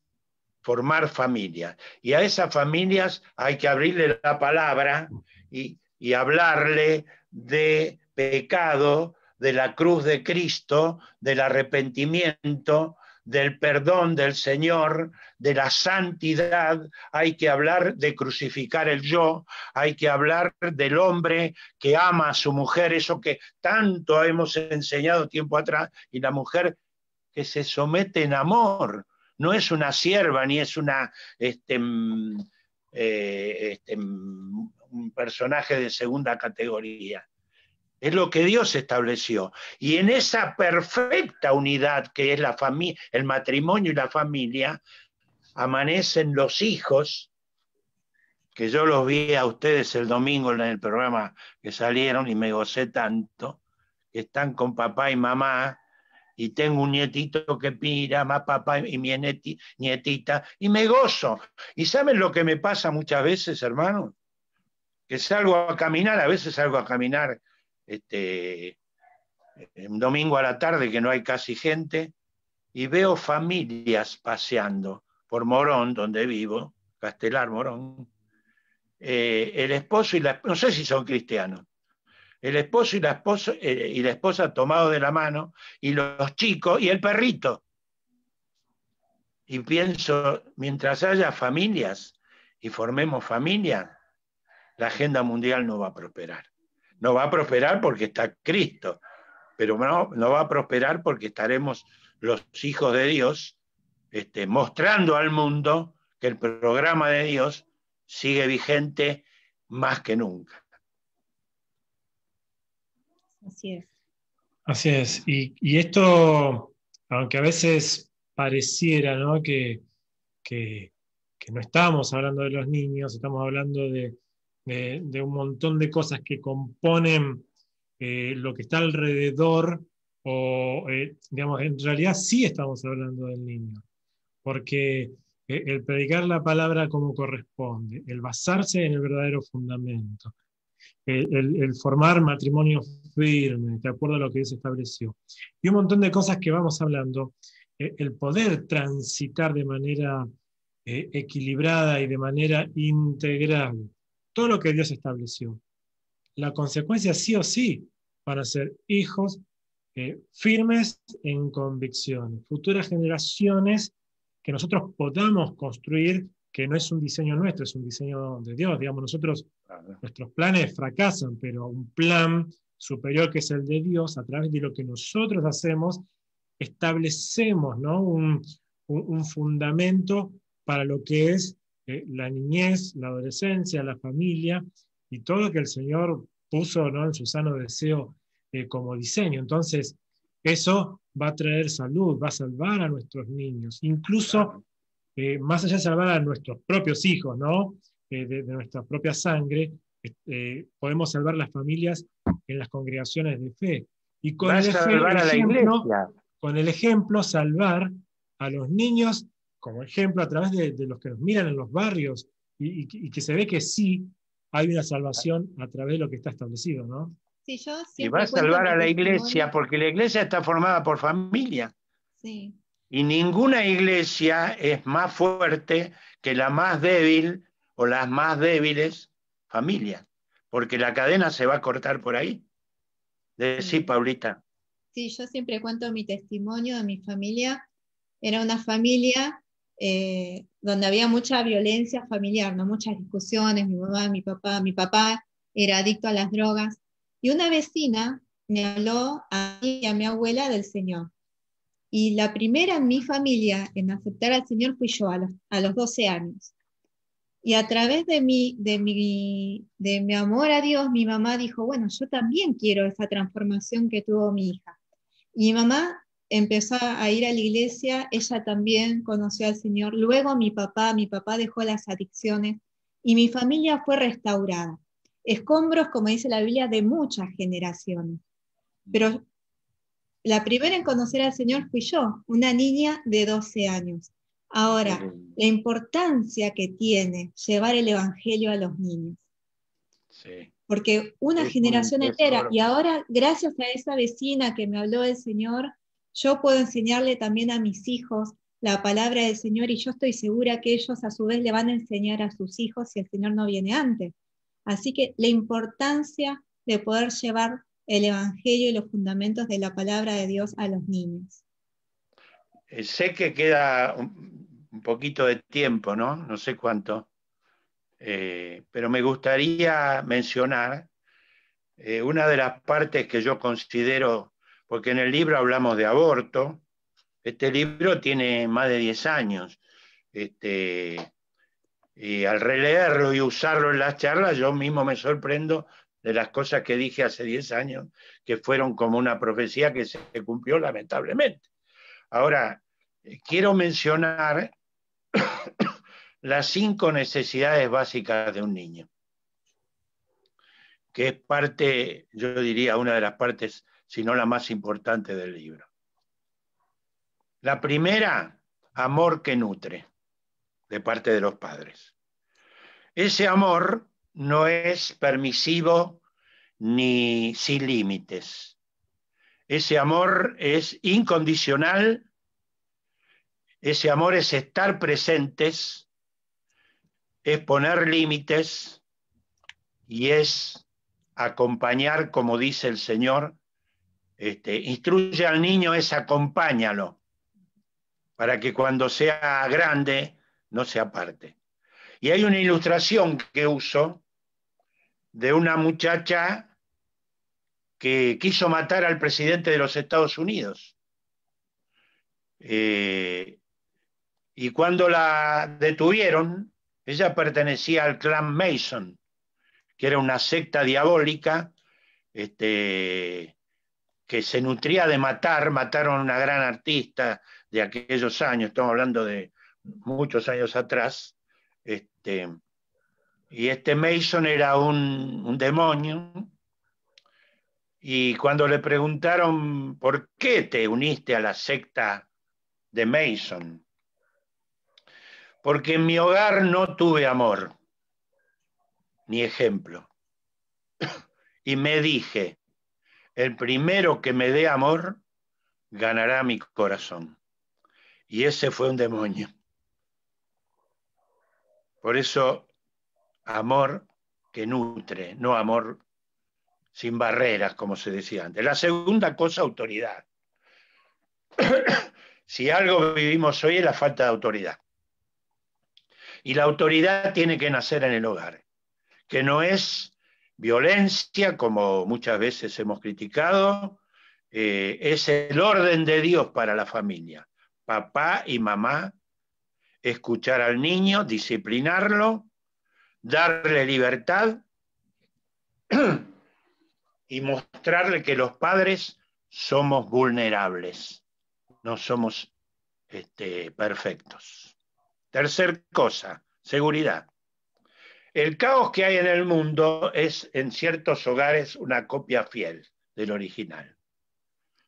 formar familias. Y a esas familias hay que abrirle la palabra y, hablarle de pecado, de la cruz de Cristo, del arrepentimiento, del perdón del Señor, de la santidad, hay que hablar de crucificar el yo, hay que hablar del hombre que ama a su mujer, eso que tanto hemos enseñado tiempo atrás, y la mujer que se somete en amor, no es una sierva ni es una... este, mm, eh, este mm, un personaje de segunda categoría. Es lo que Dios estableció. Y en esa perfecta unidad que es la el matrimonio y la familia, amanecen los hijos, que yo los vi a ustedes el domingo en el programa que salieron y me gocé tanto, que están con papá y mamá, y tengo un nietito que pira, más papá y mi nietita, y me gozo. ¿Y saben lo que me pasa muchas veces, hermano? Que salgo a caminar, a veces salgo a caminar este, un domingo a la tarde que no hay casi gente, y veo familias paseando por Morón, donde vivo, Castelar Morón, eh, el esposo y la no sé si son cristianos, el esposo y la esposa, eh, y la esposa tomado de la mano, y los chicos y el perrito. Y pienso, mientras haya familias y formemos familia la agenda mundial no va a prosperar. No va a prosperar porque está Cristo, pero no, no va a prosperar porque estaremos los hijos de Dios este, mostrando al mundo que el programa de Dios sigue vigente más que nunca. Así es. Así es. Y, esto, aunque a veces pareciera que, que no estamos hablando de los niños, estamos hablando de, de, un montón de cosas que componen eh, lo que está alrededor, o eh, digamos, en realidad sí estamos hablando del niño, porque eh, el predicar la palabra como corresponde, el basarse en el verdadero fundamento, el, el formar matrimonio firme, de acuerdo a lo que se estableció, y un montón de cosas que vamos hablando, el poder transitar de manera equilibrada y de manera integral todo lo que Dios estableció. La consecuencia sí o sí para ser hijos eh, firmes en convicción, futuras generaciones que nosotros podamos construir, que no es un diseño nuestro, es un diseño de Dios. Digamos, nosotros, nuestros planes fracasan, pero un plan superior que es el de Dios, a través de lo que nosotros hacemos, establecemos ¿no? un fundamento para lo que es la niñez, la adolescencia, la familia y todo lo que el Señor puso ¿no? en su sano deseo eh, como diseño. Entonces, eso va a traer salud, va a salvar a nuestros niños, incluso eh, más allá de salvar a nuestros propios hijos, ¿no? Eh, de, nuestra propia sangre, podemos salvar las familias en las congregaciones de fe. Y con, el, con el ejemplo, salvar a los niños como ejemplo a través de, los que nos miran en los barrios y, que se ve que sí hay una salvación a través de lo que está establecido, ¿no? Sí, yo y va a salvar a la iglesia, porque la iglesia está formada por familia. Y ninguna iglesia es más fuerte que la más débil o las más débiles familias, porque la cadena se va a cortar por ahí. De sí. Paulita. Sí, yo siempre cuento mi testimonio de mi familia. Era una familia eh, donde había mucha violencia familiar, muchas discusiones, mi mamá, mi papá, mi papá era adicto a las drogas. Y una vecina me habló a mí y a mi abuela del Señor. Y la primera en mi familia en aceptar al Señor fui yo a los, a los 12 años. Y a través de mi, de, mi, de mi amor a Dios, mi mamá dijo, bueno, yo también quiero esa transformación que tuvo mi hija. Y mi mamá empezó a ir a la iglesia, ella también conoció al Señor. Luego mi papá, mi papá dejó las adicciones y mi familia fue restaurada. Escombros, como dice la Biblia, de muchas generaciones. Pero la primera en conocer al Señor fui yo, una niña de 12 años. Ahora, la importancia que tiene llevar el Evangelio a los niños. Porque una generación entera, y ahora gracias a esa vecina que me habló del Señor, yo puedo enseñarle también a mis hijos la palabra del Señor y yo estoy segura que ellos a su vez le van a enseñar a sus hijos si el Señor no viene antes. Así que la importancia de poder llevar el Evangelio y los fundamentos de la palabra de Dios a los niños. Eh, sé que queda un poquito de tiempo, ¿no? No sé cuánto, eh, pero me gustaría mencionar eh, una de las partes que yo considero porque en el libro hablamos de aborto. Este libro tiene más de 10 años. Este, y al releerlo y usarlo en las charlas, yo mismo me sorprendo de las cosas que dije hace 10 años, que fueron como una profecía que se cumplió lamentablemente. Ahora, eh, quiero mencionar las cinco necesidades básicas de un niño, que es parte, yo diría, una de las partes sino la más importante del libro. La primera, amor que nutre de parte de los padres. Ese amor no es permisivo ni sin límites. Ese amor es incondicional, ese amor es estar presentes, es poner límites y es acompañar, como dice el Señor, este, instruye al niño es acompáñalo, para que cuando sea grande no se aparte. Y hay una ilustración que uso de una muchacha que quiso matar al presidente de los Estados Unidos. Eh, y cuando la detuvieron, ella pertenecía al clan Mason, que era una secta diabólica este, que se nutría de matar, mataron a una gran artista de aquellos años, estamos hablando de muchos años atrás, este, y este Mason era un demonio, y cuando le preguntaron por qué te uniste a la secta de Mason, porque en mi hogar no tuve amor, ni ejemplo, y me dije, el primero que me dé amor ganará mi corazón. Y ese fue un demonio. Por eso, amor que nutre, no amor sin barreras, como se decía antes. La segunda cosa, autoridad. si algo vivimos hoy es la falta de autoridad. Y la autoridad tiene que nacer en el hogar, que no es violencia, como muchas veces hemos criticado, eh, es el orden de Dios para la familia. Papá y mamá, escuchar al niño, disciplinarlo, darle libertad y mostrarle que los padres somos vulnerables, no somos este, perfectos. Tercer cosa, seguridad. El caos que hay en el mundo es en ciertos hogares una copia fiel del original,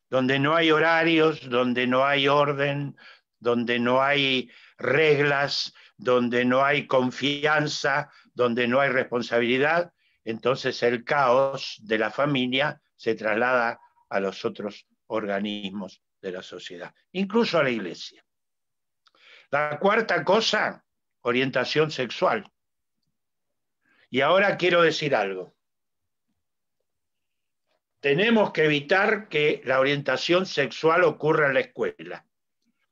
donde no hay horarios, donde no hay orden, donde no hay reglas, donde no hay confianza, donde no hay responsabilidad, entonces el caos de la familia se traslada a los otros organismos de la sociedad, incluso a la iglesia. La cuarta cosa, orientación sexual. Y ahora quiero decir algo. Tenemos que evitar que la orientación sexual ocurra en la escuela.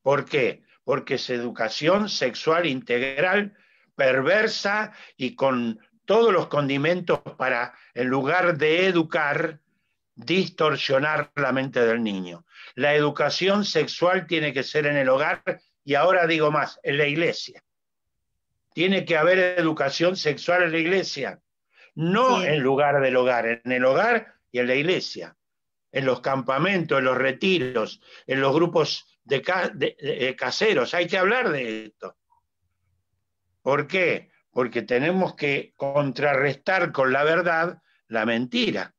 ¿Por qué? Porque es educación sexual integral, perversa y con todos los condimentos para, en lugar de educar, distorsionar la mente del niño. La educación sexual tiene que ser en el hogar y ahora digo más, en la iglesia tiene que haber educación sexual en la iglesia, no en lugar del hogar, en el hogar y en la iglesia, en los campamentos, en los retiros, en los grupos caseros. Hay que hablar de esto. ¿Por qué? Porque tenemos que contrarrestar con la verdad la mentira.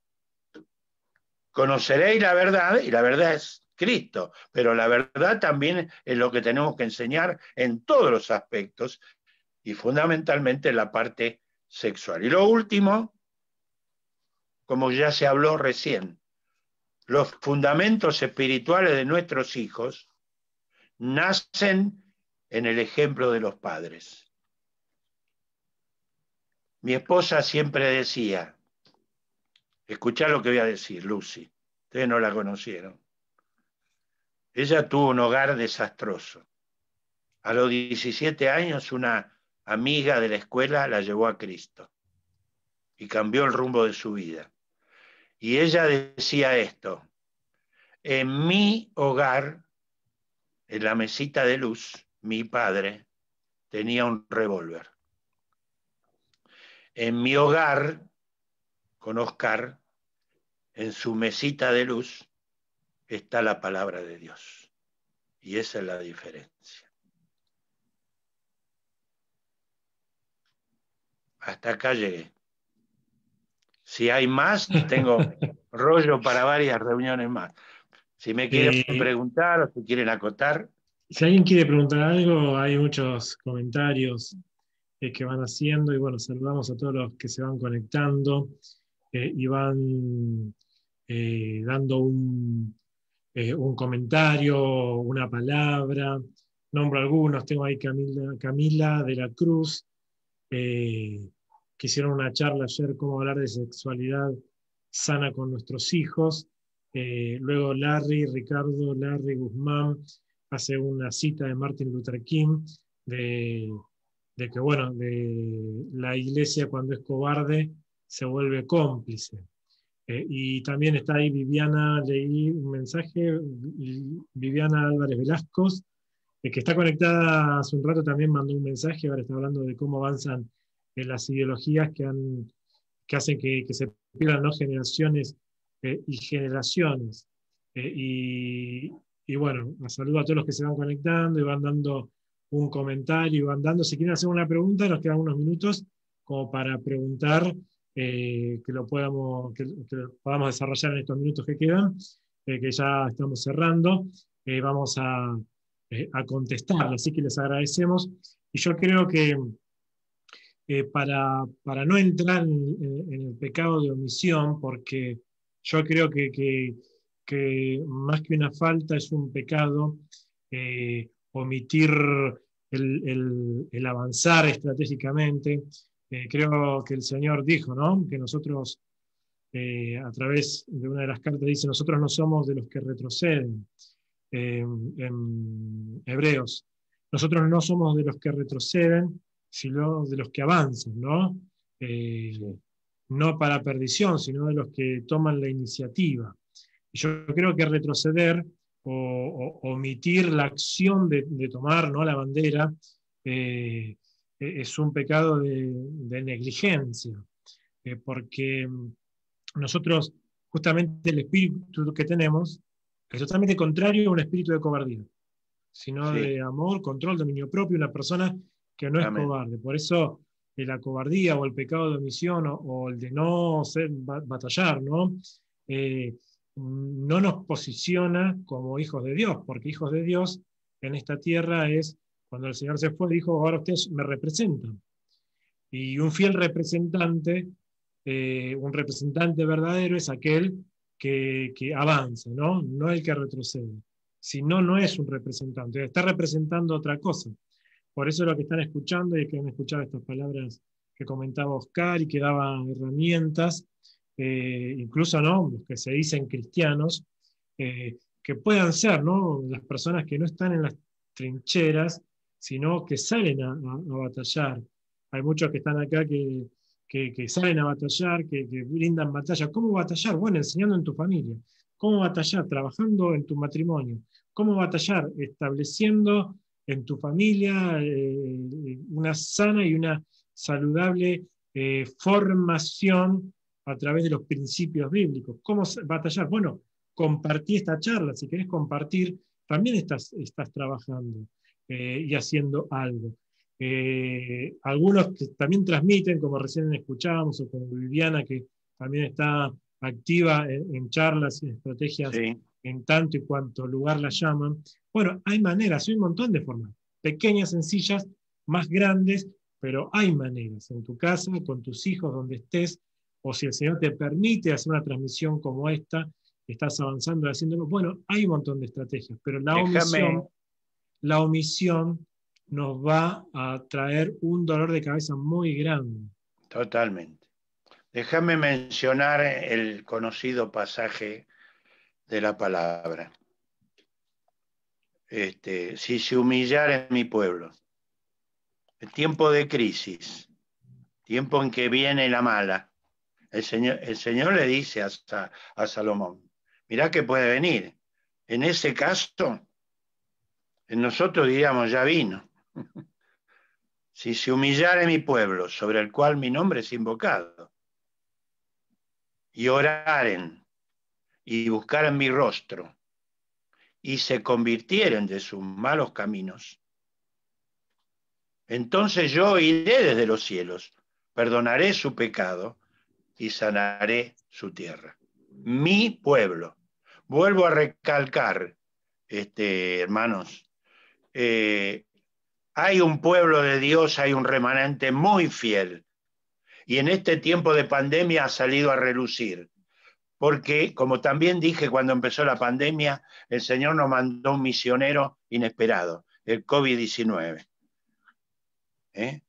Conoceréis la verdad y la verdad es Cristo, pero la verdad también es lo que tenemos que enseñar en todos los aspectos y fundamentalmente la parte sexual. Y lo último, como ya se habló recién, los fundamentos espirituales de nuestros hijos nacen en el ejemplo de los padres. Mi esposa siempre decía, escucha lo que voy a decir, Lucy, ustedes no la conocieron. Ella tuvo un hogar desastroso. A los 17 años una amiga de la escuela, la llevó a Cristo y cambió el rumbo de su vida. Y ella decía esto, en mi hogar, en la mesita de luz, mi padre tenía un revólver. En mi hogar, con Oscar, en su mesita de luz, está la palabra de Dios. Y esa es la diferencia. hasta acá llegué. Si hay más, tengo rollo para varias reuniones más. Si me quieren eh, preguntar o si quieren acotar. Si alguien quiere preguntar algo, hay muchos comentarios eh, que van haciendo y bueno, saludamos a todos los que se van conectando eh, y van dando un, comentario, una palabra. Nombro algunos, tengo ahí Camila, de la Cruz que hicieron una charla ayer, cómo hablar de sexualidad sana con nuestros hijos. Eh, luego Larry, Ricardo, Larry Guzmán hace una cita de Martin Luther King de, que, bueno, de la iglesia cuando es cobarde se vuelve cómplice. Eh, y también está ahí Viviana, leí un mensaje, Viviana Álvarez Velasco, eh, que está conectada hace un rato, también mandó un mensaje, ahora está hablando de cómo avanzan eh, las ideologías que, hacen que, se pierdan generaciones eh, y generaciones. Eh, y, y, bueno, saludo a todos los que se van conectando y van dando un comentario y van dando. Si quieren hacer una pregunta, nos quedan unos minutos como para preguntar que, lo podamos, que, podamos desarrollar en estos minutos que quedan, que ya estamos cerrando. vamos a, a contestar. Así que les agradecemos. Y yo creo que eh, para, no entrar en, el pecado de omisión, porque yo creo que, más que una falta es un pecado eh, omitir el, avanzar estratégicamente. Eh, creo que el Señor dijo, ¿no? Que nosotros, a través de una de las cartas, dice, nosotros no somos de los que retroceden. en Hebreos, nosotros no somos de los que retroceden, sino de los que avanzan, ¿no? Eh, no para perdición, sino de los que toman la iniciativa. Yo creo que retroceder o, omitir la acción de, tomar ¿no? la bandera eh, e, es un pecado de, negligencia, eh, porque mm, nosotros justamente el espíritu que tenemos es totalmente contrario a un espíritu de cobardía, sino de amor, control, dominio propio, una persona que no es cobarde. Por eso eh, la cobardía o el pecado de omisión o, el de no batallar, ¿no? Eh, no nos posiciona como hijos de Dios, porque hijos de Dios en esta tierra es cuando el Señor se fue, dijo, ahora ustedes me representan. Y un fiel representante, eh, un representante verdadero es aquel que, que avanza, ¿no? no el que retrocede. Si no, no es un representante, está representando otra cosa. Por eso lo que están escuchando y que han escuchado estas palabras que comentaba Oscar y que daban herramientas, eh, incluso ¿no? los que se dicen cristianos, eh, que puedan ser ¿no? las personas que no están en las trincheras, sino que salen a, batallar. Hay muchos que están acá que, que, salen a batallar, que, que, brindan batalla. ¿Cómo batallar? Bueno, enseñando en tu familia. ¿Cómo batallar? Trabajando en tu matrimonio. ¿Cómo batallar? Estableciendo en tu familia, eh, una sana y una saludable eh, formación a través de los principios bíblicos. ¿Cómo batallar? Bueno, compartí esta charla, si querés compartir, también estás, estás trabajando eh, y haciendo algo. algunos que también transmiten, como recién escuchábamos, o como Viviana, que también está activa en, charlas y estrategias en tanto y cuanto lugar la llaman. Bueno, hay maneras, hay un montón de formas, pequeñas, sencillas, más grandes, pero hay maneras, en tu casa, con tus hijos, donde estés, o si el Señor te permite hacer una transmisión como esta, estás avanzando, haciéndolo, bueno, hay un montón de estrategias, pero la la omisión nos va a traer un dolor de cabeza muy grande. Totalmente. Déjame mencionar el conocido pasaje de la palabra. Este, si se humillara en mi pueblo. El tiempo de crisis, tiempo en que viene la mala. El Señor, el señor le dice a, a Salomón, mirá que puede venir. En ese caso, en nosotros diríamos, ya vino. si se humillare mi pueblo, sobre el cual mi nombre es invocado, y oraren y buscaran mi rostro, y se convirtieren de sus malos caminos. Entonces yo iré desde los cielos, perdonaré su pecado y sanaré su tierra. Mi pueblo. Vuelvo a recalcar, este, hermanos, eh, hay un pueblo de Dios, hay un remanente muy fiel. Y en este tiempo de pandemia ha salido a relucir porque, como también dije cuando empezó la pandemia, el Señor nos mandó un misionero inesperado, el COVID-19. ¿Eh?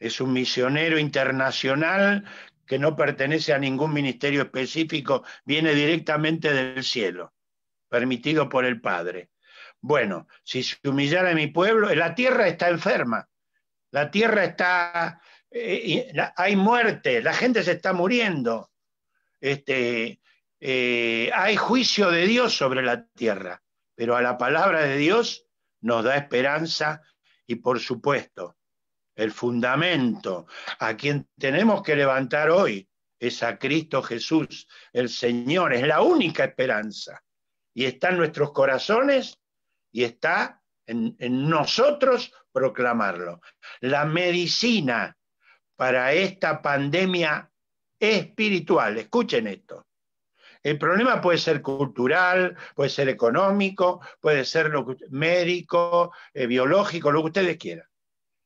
Es un misionero internacional que no pertenece a ningún ministerio específico, viene directamente del cielo, permitido por el Padre. Bueno, si se humillara mi pueblo, la tierra está enferma, la tierra está, eh, hay muerte, la gente se está muriendo. Este, eh, hay juicio de Dios sobre la tierra, pero a la palabra de Dios nos da esperanza y por supuesto el fundamento a quien tenemos que levantar hoy es a Cristo Jesús, el Señor, es la única esperanza. Y está en nuestros corazones y está en nosotros proclamarlo. La medicina para esta pandemia espiritual, escuchen esto, el problema puede ser cultural, puede ser económico, puede ser lo médico, eh, biológico, lo que ustedes quieran.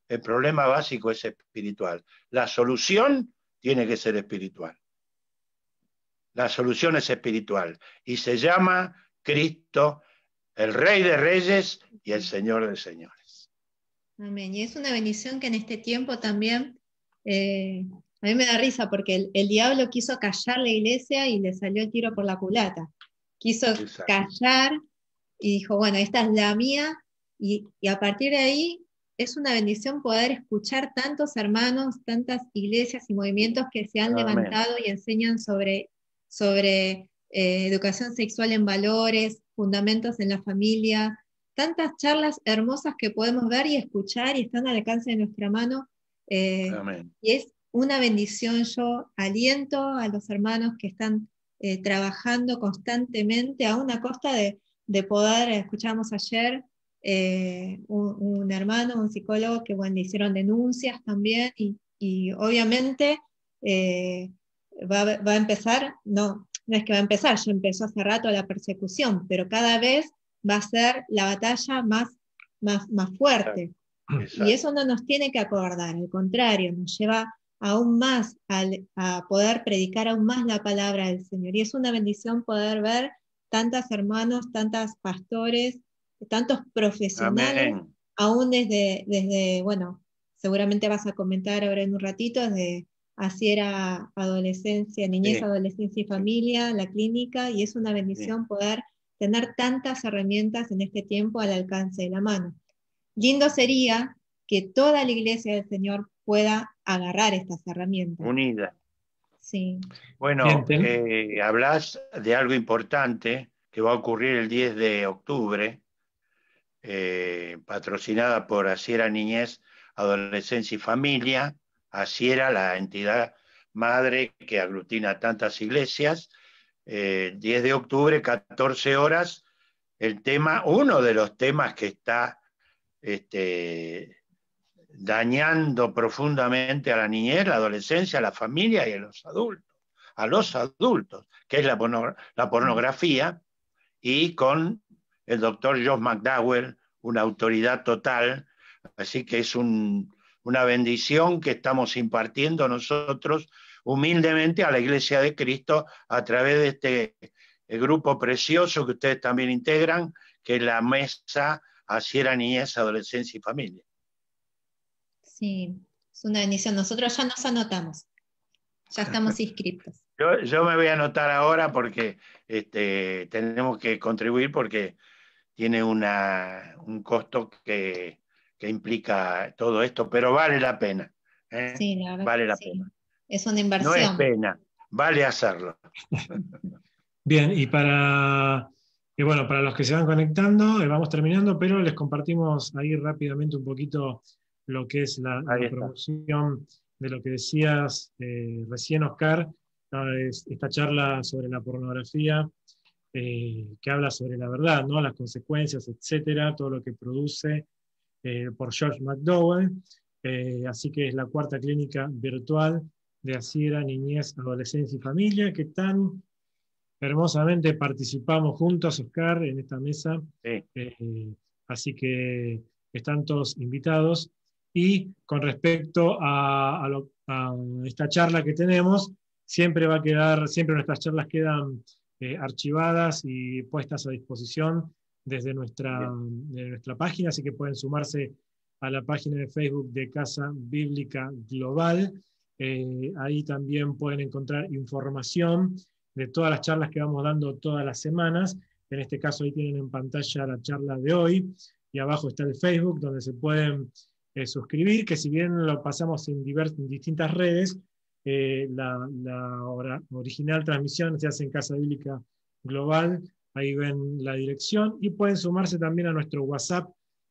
El problema básico es espiritual. La solución tiene que ser espiritual. La solución es espiritual y se llama Cristo, el Rey de Reyes y el Señor de Señores. Amén. Y es una bendición que en este tiempo también eh, a mí me da risa porque el, diablo quiso callar la iglesia y le salió el tiro por la culata. Quiso callar y dijo, bueno, esta es la mía. Y, a partir de ahí es una bendición poder escuchar tantos hermanos, tantas iglesias y movimientos que se han levantado y enseñan sobre, sobre eh, educación sexual en valores, fundamentos en la familia, tantas charlas hermosas que podemos ver y escuchar y están al alcance de nuestra mano. Eh, y es una bendición. Yo aliento a los hermanos que están eh, trabajando constantemente a una costa de, poder, escuchamos ayer eh, un, hermano, un psicólogo que bueno, hicieron denuncias también y, obviamente eh, va, a empezar, no, no es que va a empezar, ya empezó hace rato la persecución, pero cada vez va a ser la batalla más, más, más fuerte. Y eso no nos tiene que acordar, al contrario, nos lleva aún más, a poder predicar aún más la palabra del Señor. Y es una bendición poder ver tantas hermanos, tantas pastores, tantos profesionales, aún desde, desde, bueno, seguramente vas a comentar ahora en un ratito, desde así era adolescencia, niñez, adolescencia y familia, la clínica, y es una bendición poder tener tantas herramientas en este tiempo al alcance de la mano. Lindo sería que toda la iglesia del Señor pueda agarrar estas herramientas. Unida. Sí. Bueno, eh, hablas de algo importante que va a ocurrir el 10 de octubre, eh, patrocinada por Asiera Niñez, Adolescencia y Familia. Asiera, la entidad madre que aglutina tantas iglesias. 10 eh, de octubre, 14 horas. El tema, uno de los temas que está este, dañando profundamente a la niñez, la adolescencia, a la familia y a los adultos, a los adultos, que es la, pornografía, y con el doctor Josh McDowell, una autoridad total, así que es una bendición que estamos impartiendo nosotros humildemente a la Iglesia de Cristo a través de este grupo precioso que ustedes también integran, que es la mesa Así la Niñez, Adolescencia y Familia. Sí, es una bendición. Nosotros ya nos anotamos, ya estamos inscritos. Yo, me voy a anotar ahora porque este, tenemos que contribuir porque tiene un costo que, implica todo esto, pero vale la pena. ¿eh? Sí, la verdad vale la pena. Es una inversión. No es pena, vale hacerlo. Bien, y para, bueno, para los que se van conectando, eh, vamos terminando, pero les compartimos ahí rápidamente un poquito lo que es la, promoción de lo que decías eh, recién, Oscar, ah, esta charla sobre la pornografía, eh, que habla sobre la verdad, ¿no? las consecuencias, etcétera, todo lo que produce eh, por George McDowell. así que es la cuarta clínica virtual de Asira, Niñez, Adolescencia y Familia, que tan hermosamente participamos juntos, Oscar, en esta mesa. así que están todos invitados. Y con respecto a, esta charla que tenemos, siempre va a quedar, siempre nuestras charlas quedan eh, archivadas y puestas a disposición desde nuestra, nuestra página, así que pueden sumarse a la página de Facebook de Casa Bíblica Global. Eh, ahí también pueden encontrar información de todas las charlas que vamos dando todas las semanas. En este caso, ahí tienen en pantalla la charla de hoy y abajo está el Facebook donde se pueden eh, suscribir, que si bien lo pasamos en, distintas redes, eh, la, la original transmisión se hace en Casa Bíblica Global, ahí ven la dirección y pueden sumarse también a nuestro WhatsApp,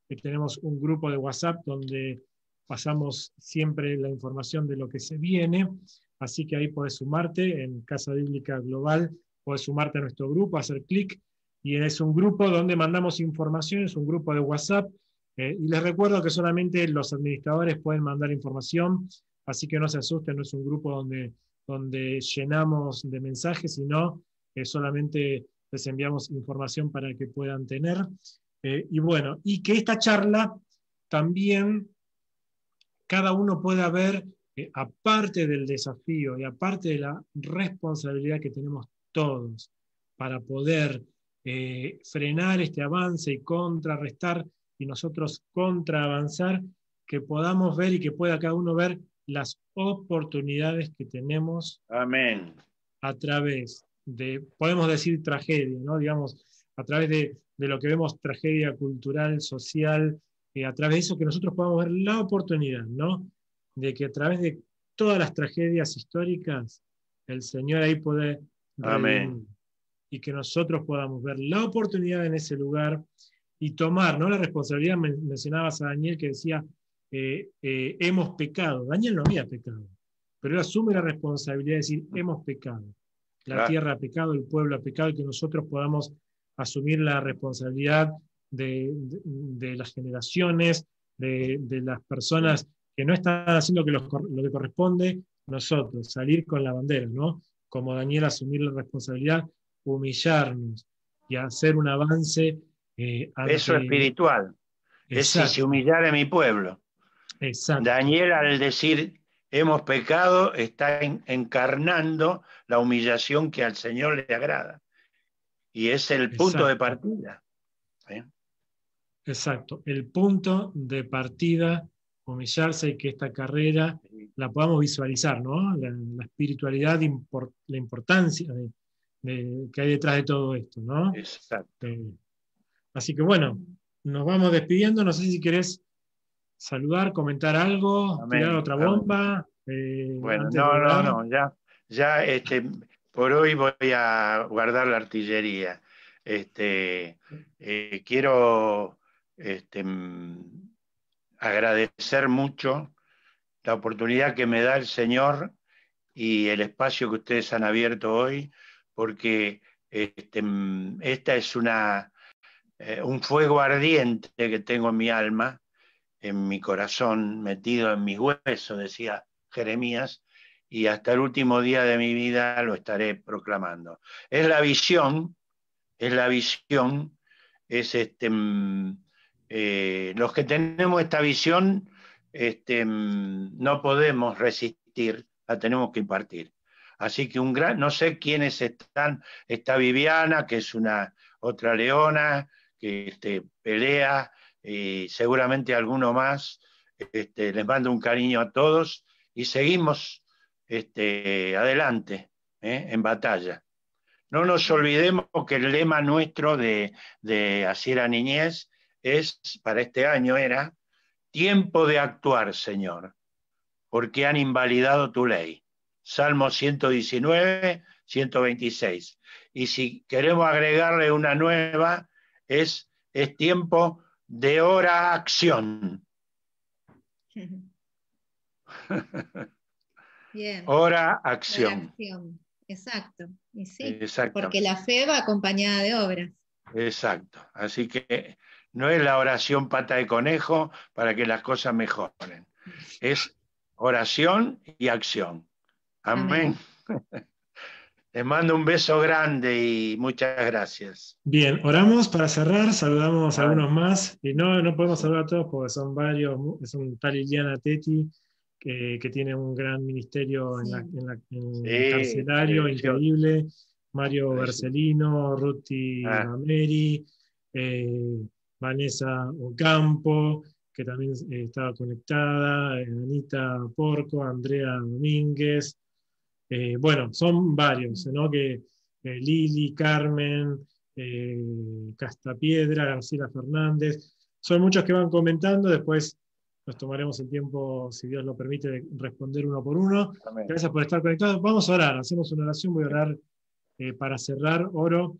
que tenemos un grupo de WhatsApp donde pasamos siempre la información de lo que se viene, así que ahí puedes sumarte en Casa Bíblica Global, puedes sumarte a nuestro grupo, hacer clic y es un grupo donde mandamos información, es un grupo de WhatsApp eh, y les recuerdo que solamente los administradores pueden mandar información, así que no se asusten, no es un grupo donde, donde llenamos de mensajes, sino eh, solamente les enviamos información para que puedan tener. Eh, y bueno, y que esta charla también cada uno pueda ver, eh, aparte del desafío y aparte de la responsabilidad que tenemos todos para poder frenar este avance y contrarrestar y nosotros contra avanzar, que podamos ver y que pueda cada uno ver las oportunidades que tenemos. Amén. A través de, podemos decir tragedia, ¿no? Digamos, a través de, de lo que vemos tragedia cultural, social, y eh, a través de eso que nosotros podamos ver la oportunidad, ¿no? De que a través de todas las tragedias históricas, el Señor ahí puede. Amén. Y que nosotros podamos ver la oportunidad en ese lugar y tomar ¿no? la responsabilidad. mencionabas a Daniel que decía, eh, eh, hemos pecado. Daniel no había pecado, pero él asume la responsabilidad de decir, hemos pecado. La tierra ha pecado, el pueblo ha pecado, y que nosotros podamos asumir la responsabilidad de, las generaciones, de, las personas que no están haciendo que lo que corresponde, nosotros, salir con la bandera, ¿no? Como Daniel, asumir la responsabilidad, humillarnos y hacer un avance eh, Eso espiritual. Es si a a mi pueblo. Daniel al decir hemos pecado está encarnando la humillación que al Señor le agrada. Y es el punto de partida. ¿eh? Exacto, el punto de partida, humillarse y que esta carrera la podamos visualizar, ¿no? La, espiritualidad, la importancia que hay detrás de todo esto, ¿no? Exacto. Eh, Así que bueno, nos vamos despidiendo. No sé si querés saludar, comentar algo, tirar otra bomba. Eh, bueno, no, no, no, ya, ya este, por hoy voy a guardar la artillería. Este, eh, quiero este, mm, agradecer mucho la oportunidad que me da el Señor y el espacio que ustedes han abierto hoy, porque este, mm, esta es una eh, un fuego ardiente que tengo en mi alma, en mi corazón, metido en mis huesos, decía Jeremías, y hasta el último día de mi vida lo estaré proclamando. Es la visión, es la visión, es este, mm, eh, los que tenemos esta visión este, mm, no podemos resistir, la tenemos que impartir. Así que un gran, no sé quiénes están, está Viviana, que es una otra leona, este, pelea y seguramente alguno más. Este, les mando un cariño a todos y seguimos este, adelante ¿eh? en batalla. No nos olvidemos que el lema nuestro de, de Así Niñez es, para este año era, tiempo de actuar, Señor, porque han invalidado tu ley. Salmo 119, 126. Y si queremos agregarle una nueva, es, es tiempo de hora acción. Hora, acción. Exacto. porque la fe va acompañada de obras. Exacto. Así que no es la oración pata de conejo para que las cosas mejoren. Es oración y acción. Amén. Les mando un beso grande y muchas gracias. Bien, oramos para cerrar, saludamos a algunos más. Y no, no podemos saludar a todos porque son varios. Es un tal Iliana Teti, que, tiene un gran ministerio en, el carcelario, increíble. Mario Barcelino, Ruti ah. Ameri, eh, Vanessa Ocampo, que también eh, estaba conectada, Anita Porco, Andrea Domínguez. Eh, bueno, son varios, ¿no? Que eh, Lili, Carmen, eh, Castapiedra, García Fernández, son muchos que van comentando, después nos tomaremos el tiempo, si Dios lo permite, de responder uno por uno. Gracias por estar conectados. Vamos a orar, hacemos una oración, voy a orar para cerrar, oro.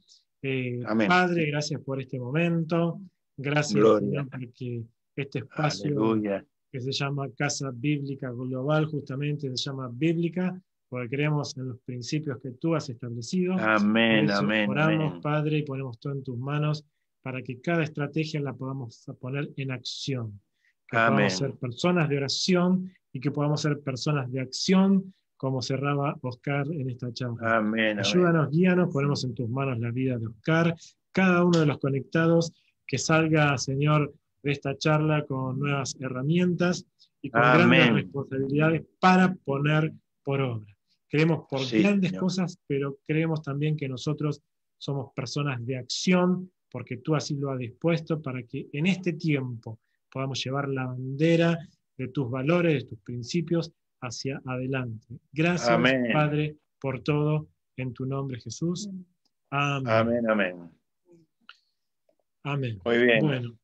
Padre, gracias por este momento, gracias por este espacio que se llama Casa Bíblica Global, justamente se llama Bíblica, porque creemos en los principios que tú has establecido. Amén, eso, amén. Oramos, Padre, y ponemos todo en tus manos para que cada estrategia la podamos poner en acción. Que podamos ser personas de oración y que podamos ser personas de acción, como cerraba Oscar en esta charla. Amén. Ayúdanos, guíanos, ponemos en tus manos la vida de Oscar, cada uno de los conectados, que salga, Señor, de esta charla con nuevas herramientas y con grandes responsabilidades para poner por obra. Creemos por grandes cosas, pero creemos también que nosotros somos personas de acción, porque tú así lo has dispuesto para que en este tiempo podamos llevar la bandera de tus valores, de tus principios hacia adelante. Gracias, Padre, por todo. En tu nombre, Jesús. Amén. Amén, amén. Muy bien. Bueno,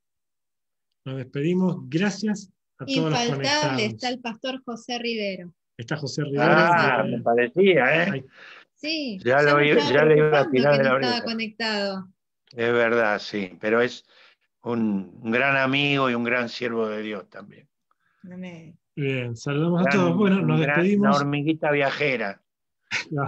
nos despedimos. Gracias a todos. conectados. está el pastor José Rivero. Está José Rivera. Ah, me parecía, ¿eh? Sí. Ya, lo, ya le iba a tirar de la oreja. Estaba conectado. Es verdad, sí, pero es un, gran amigo y un gran siervo de Dios también. Bien, saludamos a todos. Bueno, nos despedimos. Una hormiguita viajera.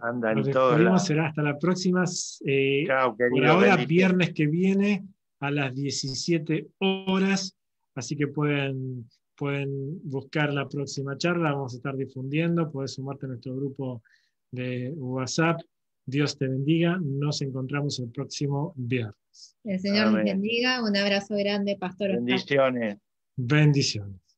Andan nos todos. Será hasta la próxima. Eh, por ahora, viernes que viene a las 17 horas. Así que pueden pueden buscar la próxima charla, vamos a estar difundiendo, puedes sumarte a nuestro grupo de WhatsApp. Dios te bendiga, nos encontramos el próximo viernes. El Señor bendiga, un abrazo grande, Pastor. Bendiciones. Bendiciones.